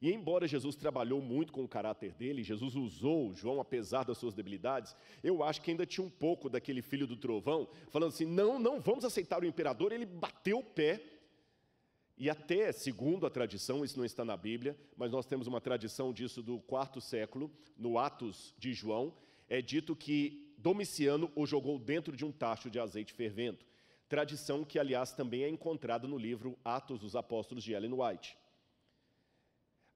Speaker 1: E embora Jesus trabalhou muito com o caráter dele, Jesus usou João apesar das suas debilidades, eu acho que ainda tinha um pouco daquele filho do trovão, falando assim: não, não vamos aceitar o imperador, ele bateu o pé. E até, segundo a tradição, isso não está na Bíblia, mas nós temos uma tradição disso do quarto século, no Atos de João, é dito que Domiciano o jogou dentro de um tacho de azeite fervendo. Tradição que, aliás, também é encontrada no livro Atos dos Apóstolos de Ellen White.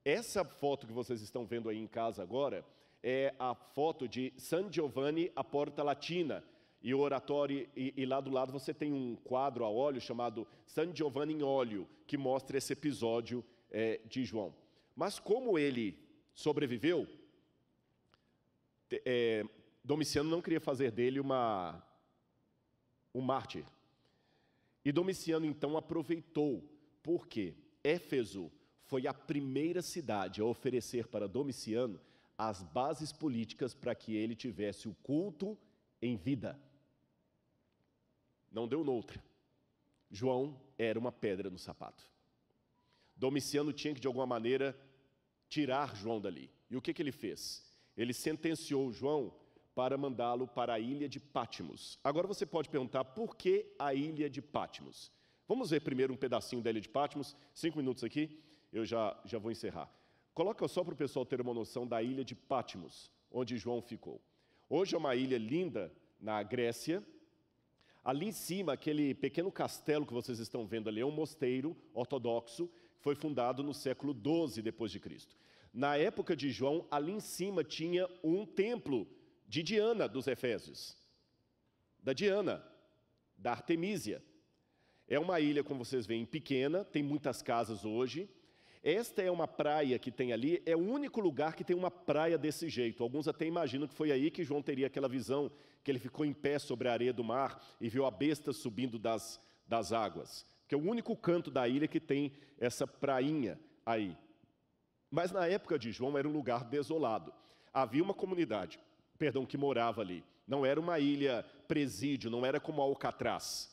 Speaker 1: Essa foto que vocês estão vendo aí em casa agora é a foto de San Giovanni a Porta Latina e o oratório e, e lá do lado você tem um quadro a óleo chamado San Giovanni em óleo que mostra esse episódio é, de João. Mas como ele sobreviveu, é, Domiciano não queria fazer dele uma um mártir. E Domiciano então aproveitou, porque Éfeso foi a primeira cidade a oferecer para Domiciano as bases políticas para que ele tivesse o culto em vida. Não deu noutra. João era uma pedra no sapato. Domiciano tinha que, de alguma maneira, tirar João dali. E o que, que ele fez? Ele sentenciou João para mandá-lo para a ilha de Pátimos. Agora você pode perguntar por que a ilha de Pátimos? Vamos ver primeiro um pedacinho da ilha de Pátimos, cinco minutos aqui eu já, já vou encerrar. Coloca só para o pessoal ter uma noção da ilha de Patmos, onde João ficou. Hoje é uma ilha linda na Grécia. Ali em cima, aquele pequeno castelo que vocês estão vendo ali é um mosteiro ortodoxo que foi fundado no século 12 depois de Cristo. Na época de João, ali em cima tinha um templo de Diana dos Efésios, da Diana, da Artemísia. É uma ilha, como vocês veem, pequena, tem muitas casas hoje, esta é uma praia que tem ali, é o único lugar que tem uma praia desse jeito. Alguns até imaginam que foi aí que João teria aquela visão, que ele ficou em pé sobre a areia do mar e viu a besta subindo das, das águas. Que é o único canto da ilha que tem essa prainha aí. Mas na época de João era um lugar desolado. Havia uma comunidade, perdão, que morava ali. Não era uma ilha presídio, não era como Alcatraz.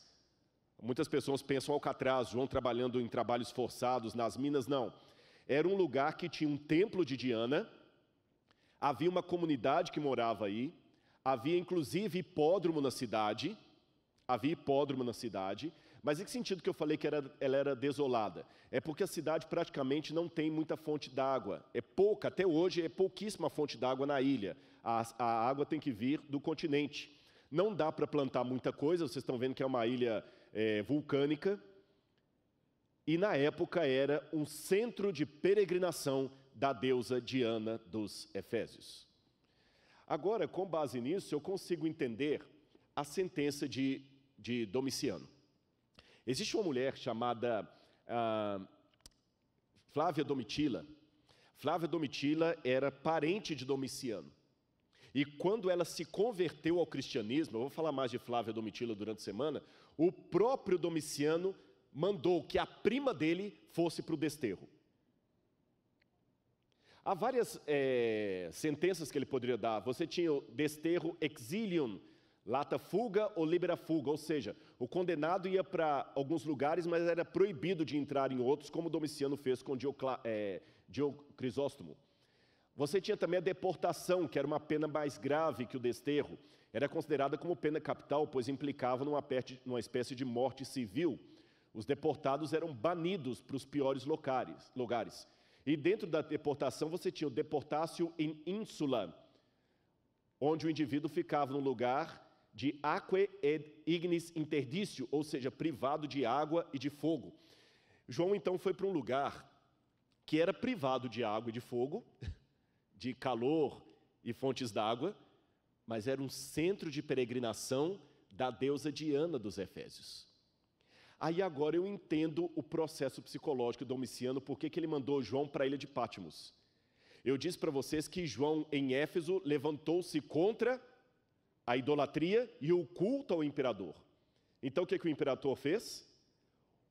Speaker 1: Muitas pessoas pensam Alcatraz, João trabalhando em trabalhos forçados nas minas, não. Era um lugar que tinha um templo de Diana, havia uma comunidade que morava aí, havia inclusive hipódromo na cidade, havia hipódromo na cidade, mas em que sentido que eu falei que era, ela era desolada? É porque a cidade praticamente não tem muita fonte d'água. É pouca, até hoje é pouquíssima fonte d'água na ilha. A, a água tem que vir do continente. Não dá para plantar muita coisa, vocês estão vendo que é uma ilha é, vulcânica, e na época era um centro de peregrinação da deusa Diana dos Efésios. Agora, com base nisso, eu consigo entender a sentença de, de Domiciano. Existe uma mulher chamada ah, Flávia Domitila. Flávia Domitila era parente de Domiciano. E quando ela se converteu ao cristianismo, eu vou falar mais de Flávia Domitila durante a semana, o próprio Domiciano mandou que a prima dele fosse para o desterro. Há várias é, sentenças que ele poderia dar. Você tinha o desterro exilium, lata fuga ou libera fuga, ou seja, o condenado ia para alguns lugares, mas era proibido de entrar em outros, como Domiciano fez com Diocla, é, Diocrisóstomo. Você tinha também a deportação, que era uma pena mais grave que o desterro era considerada como pena capital, pois implicava numa, perte, numa espécie de morte civil. Os deportados eram banidos para os piores locais, lugares. E dentro da deportação você tinha o deportácio em ínsula, onde o indivíduo ficava num lugar de aquae et ignis interdicio, ou seja, privado de água e de fogo. João então foi para um lugar que era privado de água e de fogo, <laughs> de calor e fontes d'água, mas era um centro de peregrinação da deusa Diana dos Efésios. Aí agora eu entendo o processo psicológico do Domiciano, por que ele mandou João para a ilha de Patmos. Eu disse para vocês que João, em Éfeso, levantou-se contra a idolatria e o culto ao imperador. Então o que, que o imperador fez?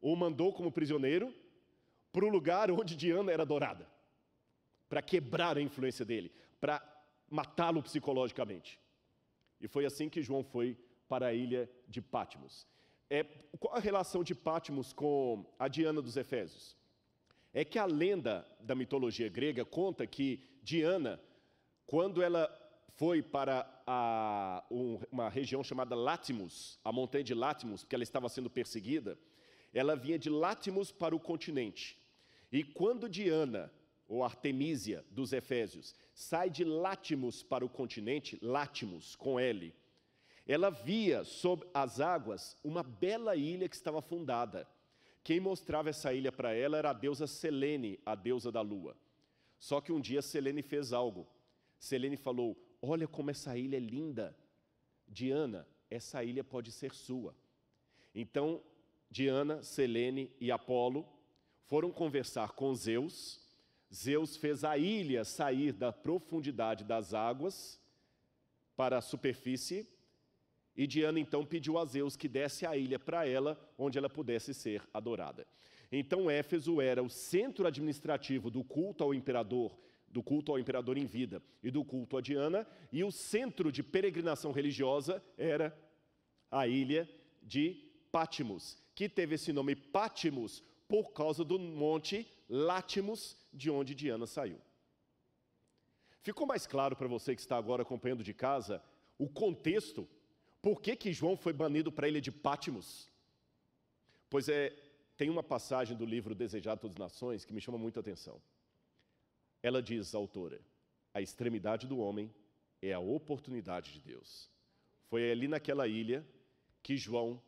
Speaker 1: O mandou como prisioneiro para o lugar onde Diana era adorada, para quebrar a influência dele, para matá-lo psicologicamente. E foi assim que João foi para a ilha de Pátimos. É, qual a relação de Pátimos com a Diana dos Efésios? É que a lenda da mitologia grega conta que Diana, quando ela foi para a, uma região chamada Látimus, a montanha de Látimus, porque ela estava sendo perseguida, ela vinha de Látimus para o continente. E quando Diana, ou Artemísia, dos Efésios, sai de Látimos para o continente, Látimos com L. Ela via sob as águas uma bela ilha que estava fundada. Quem mostrava essa ilha para ela era a deusa Selene, a deusa da lua. Só que um dia Selene fez algo. Selene falou: Olha como essa ilha é linda. Diana, essa ilha pode ser sua. Então, Diana, Selene e Apolo foram conversar com Zeus, Zeus fez a ilha sair da profundidade das águas para a superfície, e Diana então pediu a Zeus que desse a ilha para ela, onde ela pudesse ser adorada. Então Éfeso era o centro administrativo do culto ao imperador, do culto ao imperador em vida e do culto a Diana, e o centro de peregrinação religiosa era a ilha de Patmos, que teve esse nome Patmos por causa do monte Látimos, de onde Diana saiu. Ficou mais claro para você que está agora acompanhando de casa o contexto, por que, que João foi banido para a ilha de Pátimos? Pois é, tem uma passagem do livro Desejado as Nações que me chama muito a atenção. Ela diz, a autora, a extremidade do homem é a oportunidade de Deus. Foi ali naquela ilha que João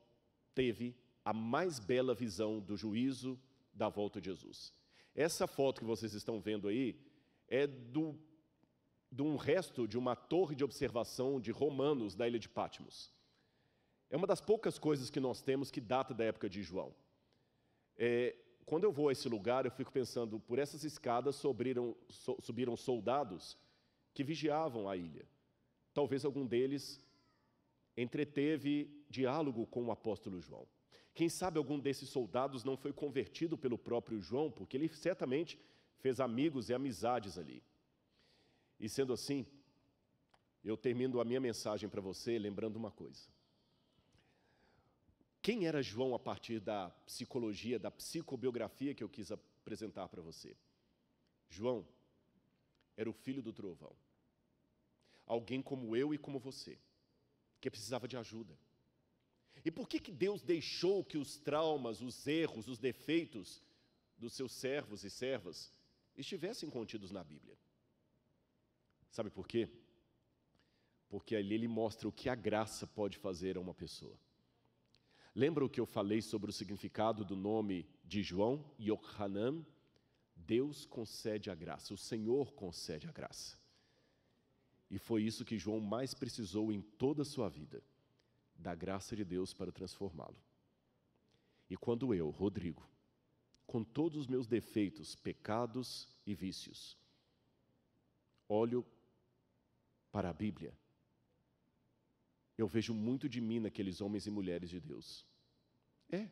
Speaker 1: teve a mais bela visão do juízo da volta de Jesus. Essa foto que vocês estão vendo aí é do, de um resto de uma torre de observação de romanos da ilha de Patmos. É uma das poucas coisas que nós temos que data da época de João. É, quando eu vou a esse lugar, eu fico pensando, por essas escadas subiram, subiram soldados que vigiavam a ilha. Talvez algum deles entreteve diálogo com o apóstolo João. Quem sabe algum desses soldados não foi convertido pelo próprio João, porque ele certamente fez amigos e amizades ali. E sendo assim, eu termino a minha mensagem para você lembrando uma coisa. Quem era João a partir da psicologia, da psicobiografia que eu quis apresentar para você? João era o filho do trovão. Alguém como eu e como você, que precisava de ajuda e por que, que Deus deixou que os traumas, os erros, os defeitos dos seus servos e servas estivessem contidos na Bíblia? Sabe por quê? Porque ali ele mostra o que a graça pode fazer a uma pessoa. Lembra o que eu falei sobre o significado do nome de João, Yohanan? Deus concede a graça, o Senhor concede a graça. E foi isso que João mais precisou em toda a sua vida da graça de Deus para transformá-lo. E quando eu, Rodrigo, com todos os meus defeitos, pecados e vícios, olho para a Bíblia, eu vejo muito de mim naqueles homens e mulheres de Deus. É.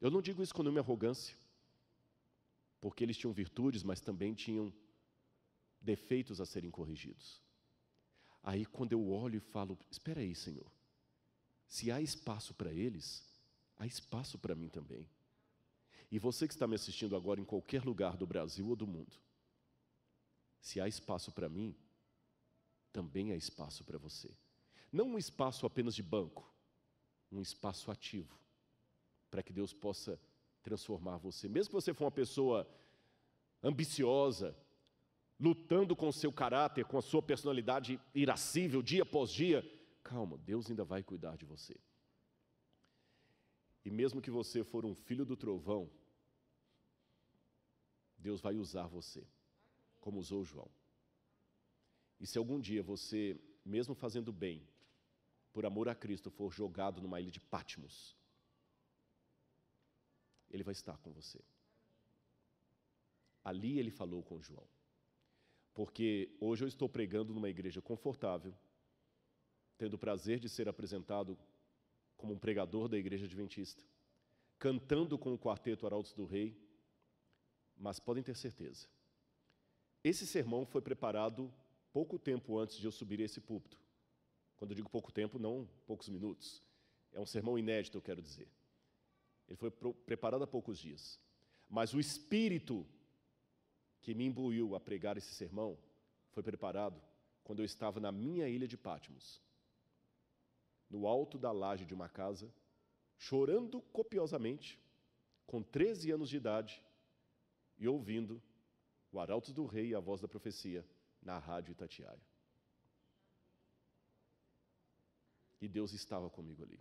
Speaker 1: Eu não digo isso com nenhuma arrogância, porque eles tinham virtudes, mas também tinham defeitos a serem corrigidos. Aí quando eu olho e falo, espera aí, Senhor, se há espaço para eles, há espaço para mim também. E você que está me assistindo agora em qualquer lugar do Brasil ou do mundo, se há espaço para mim, também há espaço para você. Não um espaço apenas de banco, um espaço ativo, para que Deus possa transformar você. Mesmo que você for uma pessoa ambiciosa, lutando com o seu caráter, com a sua personalidade irascível dia após dia, Calma, Deus ainda vai cuidar de você. E mesmo que você for um filho do trovão, Deus vai usar você, como usou João. E se algum dia você, mesmo fazendo bem, por amor a Cristo, for jogado numa ilha de Patmos, Ele vai estar com você. Ali ele falou com João. Porque hoje eu estou pregando numa igreja confortável, tendo o prazer de ser apresentado como um pregador da Igreja Adventista, cantando com o quarteto Arautos do Rei, mas podem ter certeza, esse sermão foi preparado pouco tempo antes de eu subir esse púlpito. Quando eu digo pouco tempo, não poucos minutos. É um sermão inédito, eu quero dizer. Ele foi preparado há poucos dias. Mas o espírito que me imbuiu a pregar esse sermão foi preparado quando eu estava na minha ilha de Patmos, no alto da laje de uma casa, chorando copiosamente, com 13 anos de idade, e ouvindo o arauto do rei e a voz da profecia na rádio Itatiaia. E Deus estava comigo ali.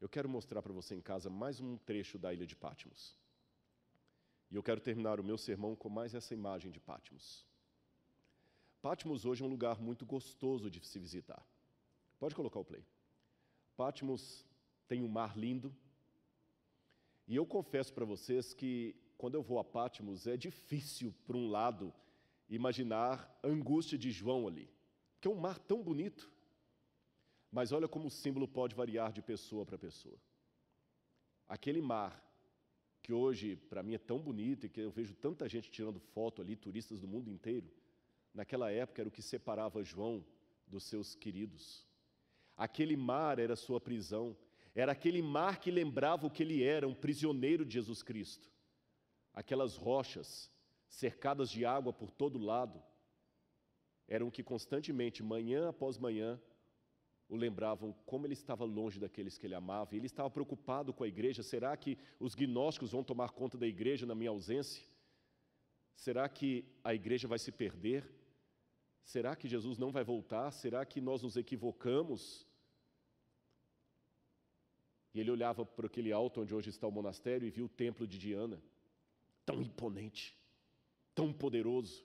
Speaker 1: Eu quero mostrar para você em casa mais um trecho da ilha de Patmos. E eu quero terminar o meu sermão com mais essa imagem de Patmos. Patmos hoje é um lugar muito gostoso de se visitar. Pode colocar o play. Patmos tem um mar lindo. E eu confesso para vocês que quando eu vou a Patmos é difícil, por um lado, imaginar a angústia de João ali, que é um mar tão bonito. Mas olha como o símbolo pode variar de pessoa para pessoa. Aquele mar que hoje para mim é tão bonito e que eu vejo tanta gente tirando foto ali, turistas do mundo inteiro, naquela época era o que separava João dos seus queridos. Aquele mar era sua prisão. Era aquele mar que lembrava o que ele era, um prisioneiro de Jesus Cristo. Aquelas rochas, cercadas de água por todo lado, eram que constantemente, manhã após manhã, o lembravam como ele estava longe daqueles que ele amava. E ele estava preocupado com a igreja. Será que os gnósticos vão tomar conta da igreja na minha ausência? Será que a igreja vai se perder? Será que Jesus não vai voltar? Será que nós nos equivocamos? E ele olhava para aquele alto onde hoje está o monastério e viu o templo de Diana, tão imponente, tão poderoso.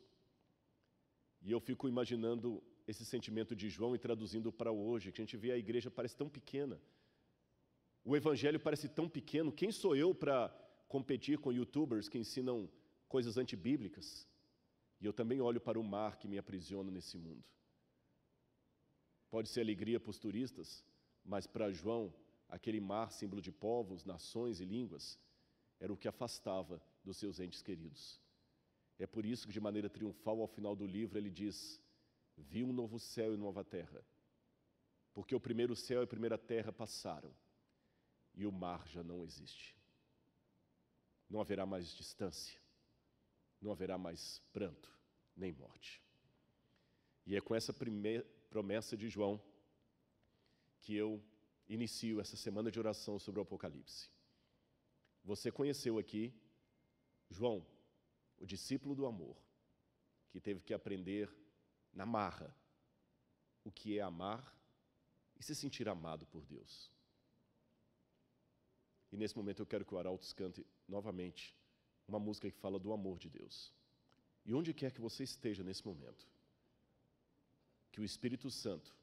Speaker 1: E eu fico imaginando esse sentimento de João e traduzindo para hoje, que a gente vê a igreja parece tão pequena, o evangelho parece tão pequeno. Quem sou eu para competir com youtubers que ensinam coisas antibíblicas? E eu também olho para o mar que me aprisiona nesse mundo. Pode ser alegria para os turistas, mas para João, aquele mar, símbolo de povos, nações e línguas, era o que afastava dos seus entes queridos. É por isso que, de maneira triunfal, ao final do livro, ele diz: Vi um novo céu e nova terra, porque o primeiro céu e a primeira terra passaram, e o mar já não existe. Não haverá mais distância, não haverá mais pranto nem morte. E é com essa primeira promessa de João que eu inicio essa semana de oração sobre o Apocalipse. Você conheceu aqui João, o discípulo do amor, que teve que aprender na marra o que é amar e se sentir amado por Deus. E nesse momento eu quero que o Arautos cante novamente uma música que fala do amor de Deus. E onde quer que você esteja nesse momento, que o Espírito Santo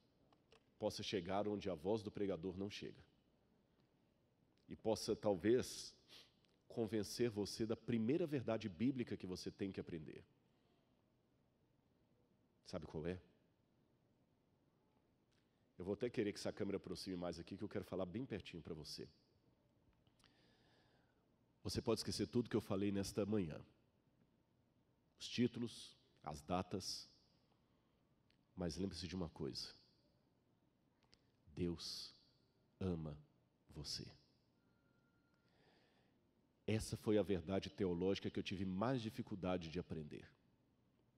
Speaker 1: possa chegar onde a voz do pregador não chega. E possa, talvez, convencer você da primeira verdade bíblica que você tem que aprender. Sabe qual é? Eu vou até querer que essa câmera aproxime mais aqui, que eu quero falar bem pertinho para você. Você pode esquecer tudo que eu falei nesta manhã. Os títulos, as datas. Mas lembre-se de uma coisa: Deus ama você. Essa foi a verdade teológica que eu tive mais dificuldade de aprender,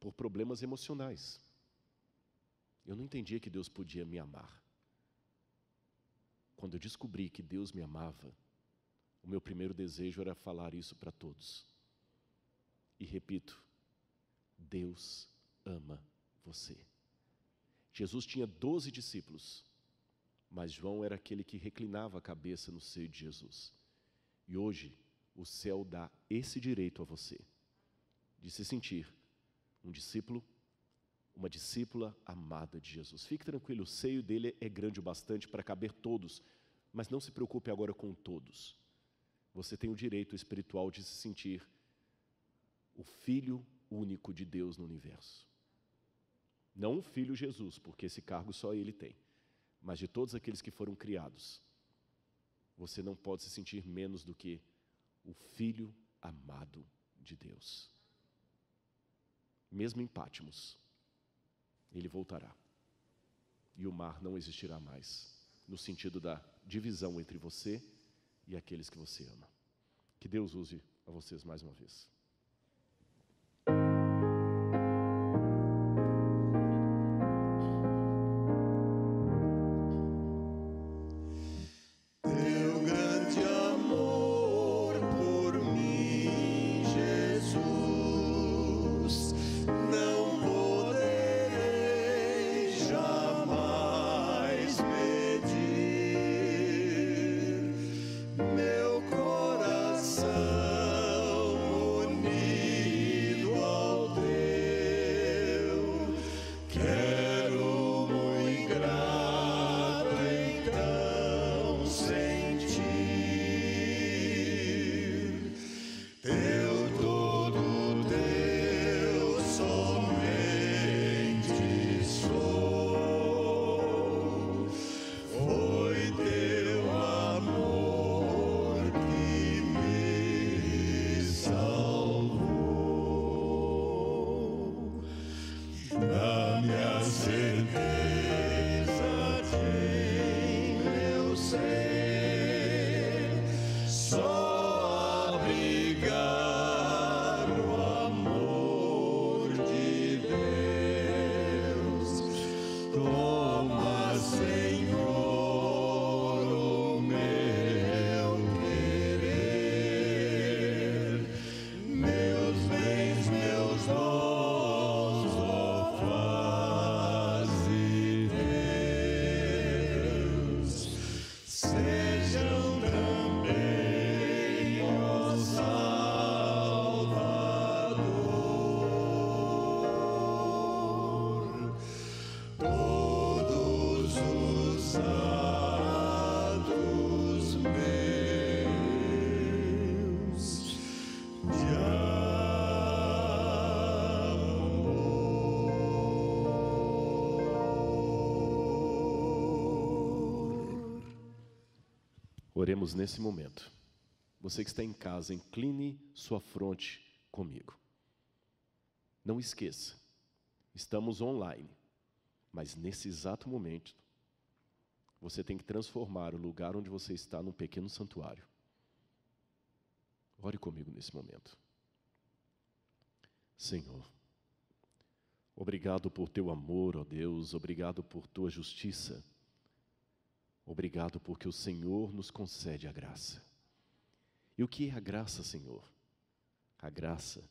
Speaker 1: por problemas emocionais. Eu não entendia que Deus podia me amar. Quando eu descobri que Deus me amava, o meu primeiro desejo era falar isso para todos. E repito, Deus ama você. Jesus tinha doze discípulos, mas João era aquele que reclinava a cabeça no seio de Jesus. E hoje, o céu dá esse direito a você, de se sentir um discípulo, uma discípula amada de Jesus. Fique tranquilo, o seio dele é grande o bastante para caber todos, mas não se preocupe agora com todos você tem o direito espiritual de se sentir o filho único de Deus no universo. Não o filho Jesus, porque esse cargo só ele tem, mas de todos aqueles que foram criados. Você não pode se sentir menos do que o filho amado de Deus. Mesmo em Pátimos, ele voltará. E o mar não existirá mais, no sentido da divisão entre você e e aqueles que você ama. Que Deus use a vocês mais uma vez. oremos nesse momento. Você que está em casa, incline sua fronte comigo. Não esqueça, estamos online, mas nesse exato momento, você tem que transformar o lugar onde você está num pequeno santuário. Ore comigo nesse momento. Senhor, obrigado por teu amor, ó Deus, obrigado por tua justiça. Obrigado porque o Senhor nos concede a graça. E o que é a graça, Senhor? A graça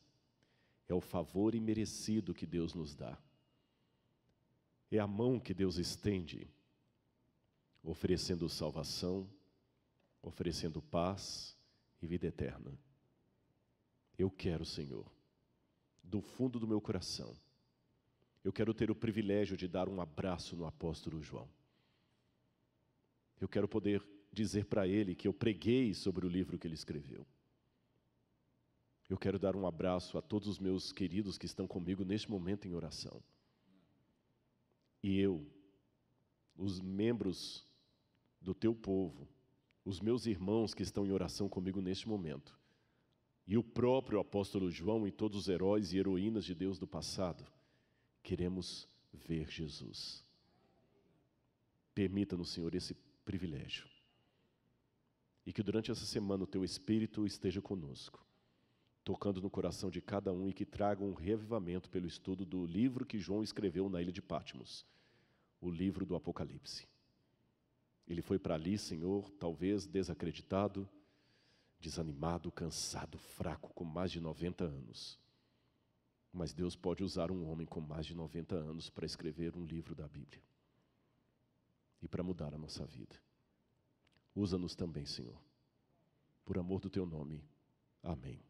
Speaker 1: é o favor imerecido que Deus nos dá. É a mão que Deus estende, oferecendo salvação, oferecendo paz e vida eterna. Eu quero, Senhor, do fundo do meu coração, eu quero ter o privilégio de dar um abraço no apóstolo João eu quero poder dizer para ele que eu preguei sobre o livro que ele escreveu. Eu quero dar um abraço a todos os meus queridos que estão comigo neste momento em oração. E eu, os membros do teu povo, os meus irmãos que estão em oração comigo neste momento, e o próprio apóstolo João e todos os heróis e heroínas de Deus do passado, queremos ver Jesus. Permita-nos, Senhor, esse privilégio. E que durante essa semana o teu Espírito esteja conosco, tocando no coração de cada um e que traga um revivamento pelo estudo do livro que João escreveu na ilha de Patmos, o livro do Apocalipse. Ele foi para ali, Senhor, talvez desacreditado, desanimado, cansado, fraco, com mais de 90 anos. Mas Deus pode usar um homem com mais de 90 anos para escrever um livro da Bíblia e para mudar a nossa vida. Usa-nos também, Senhor, por amor do teu nome. Amém.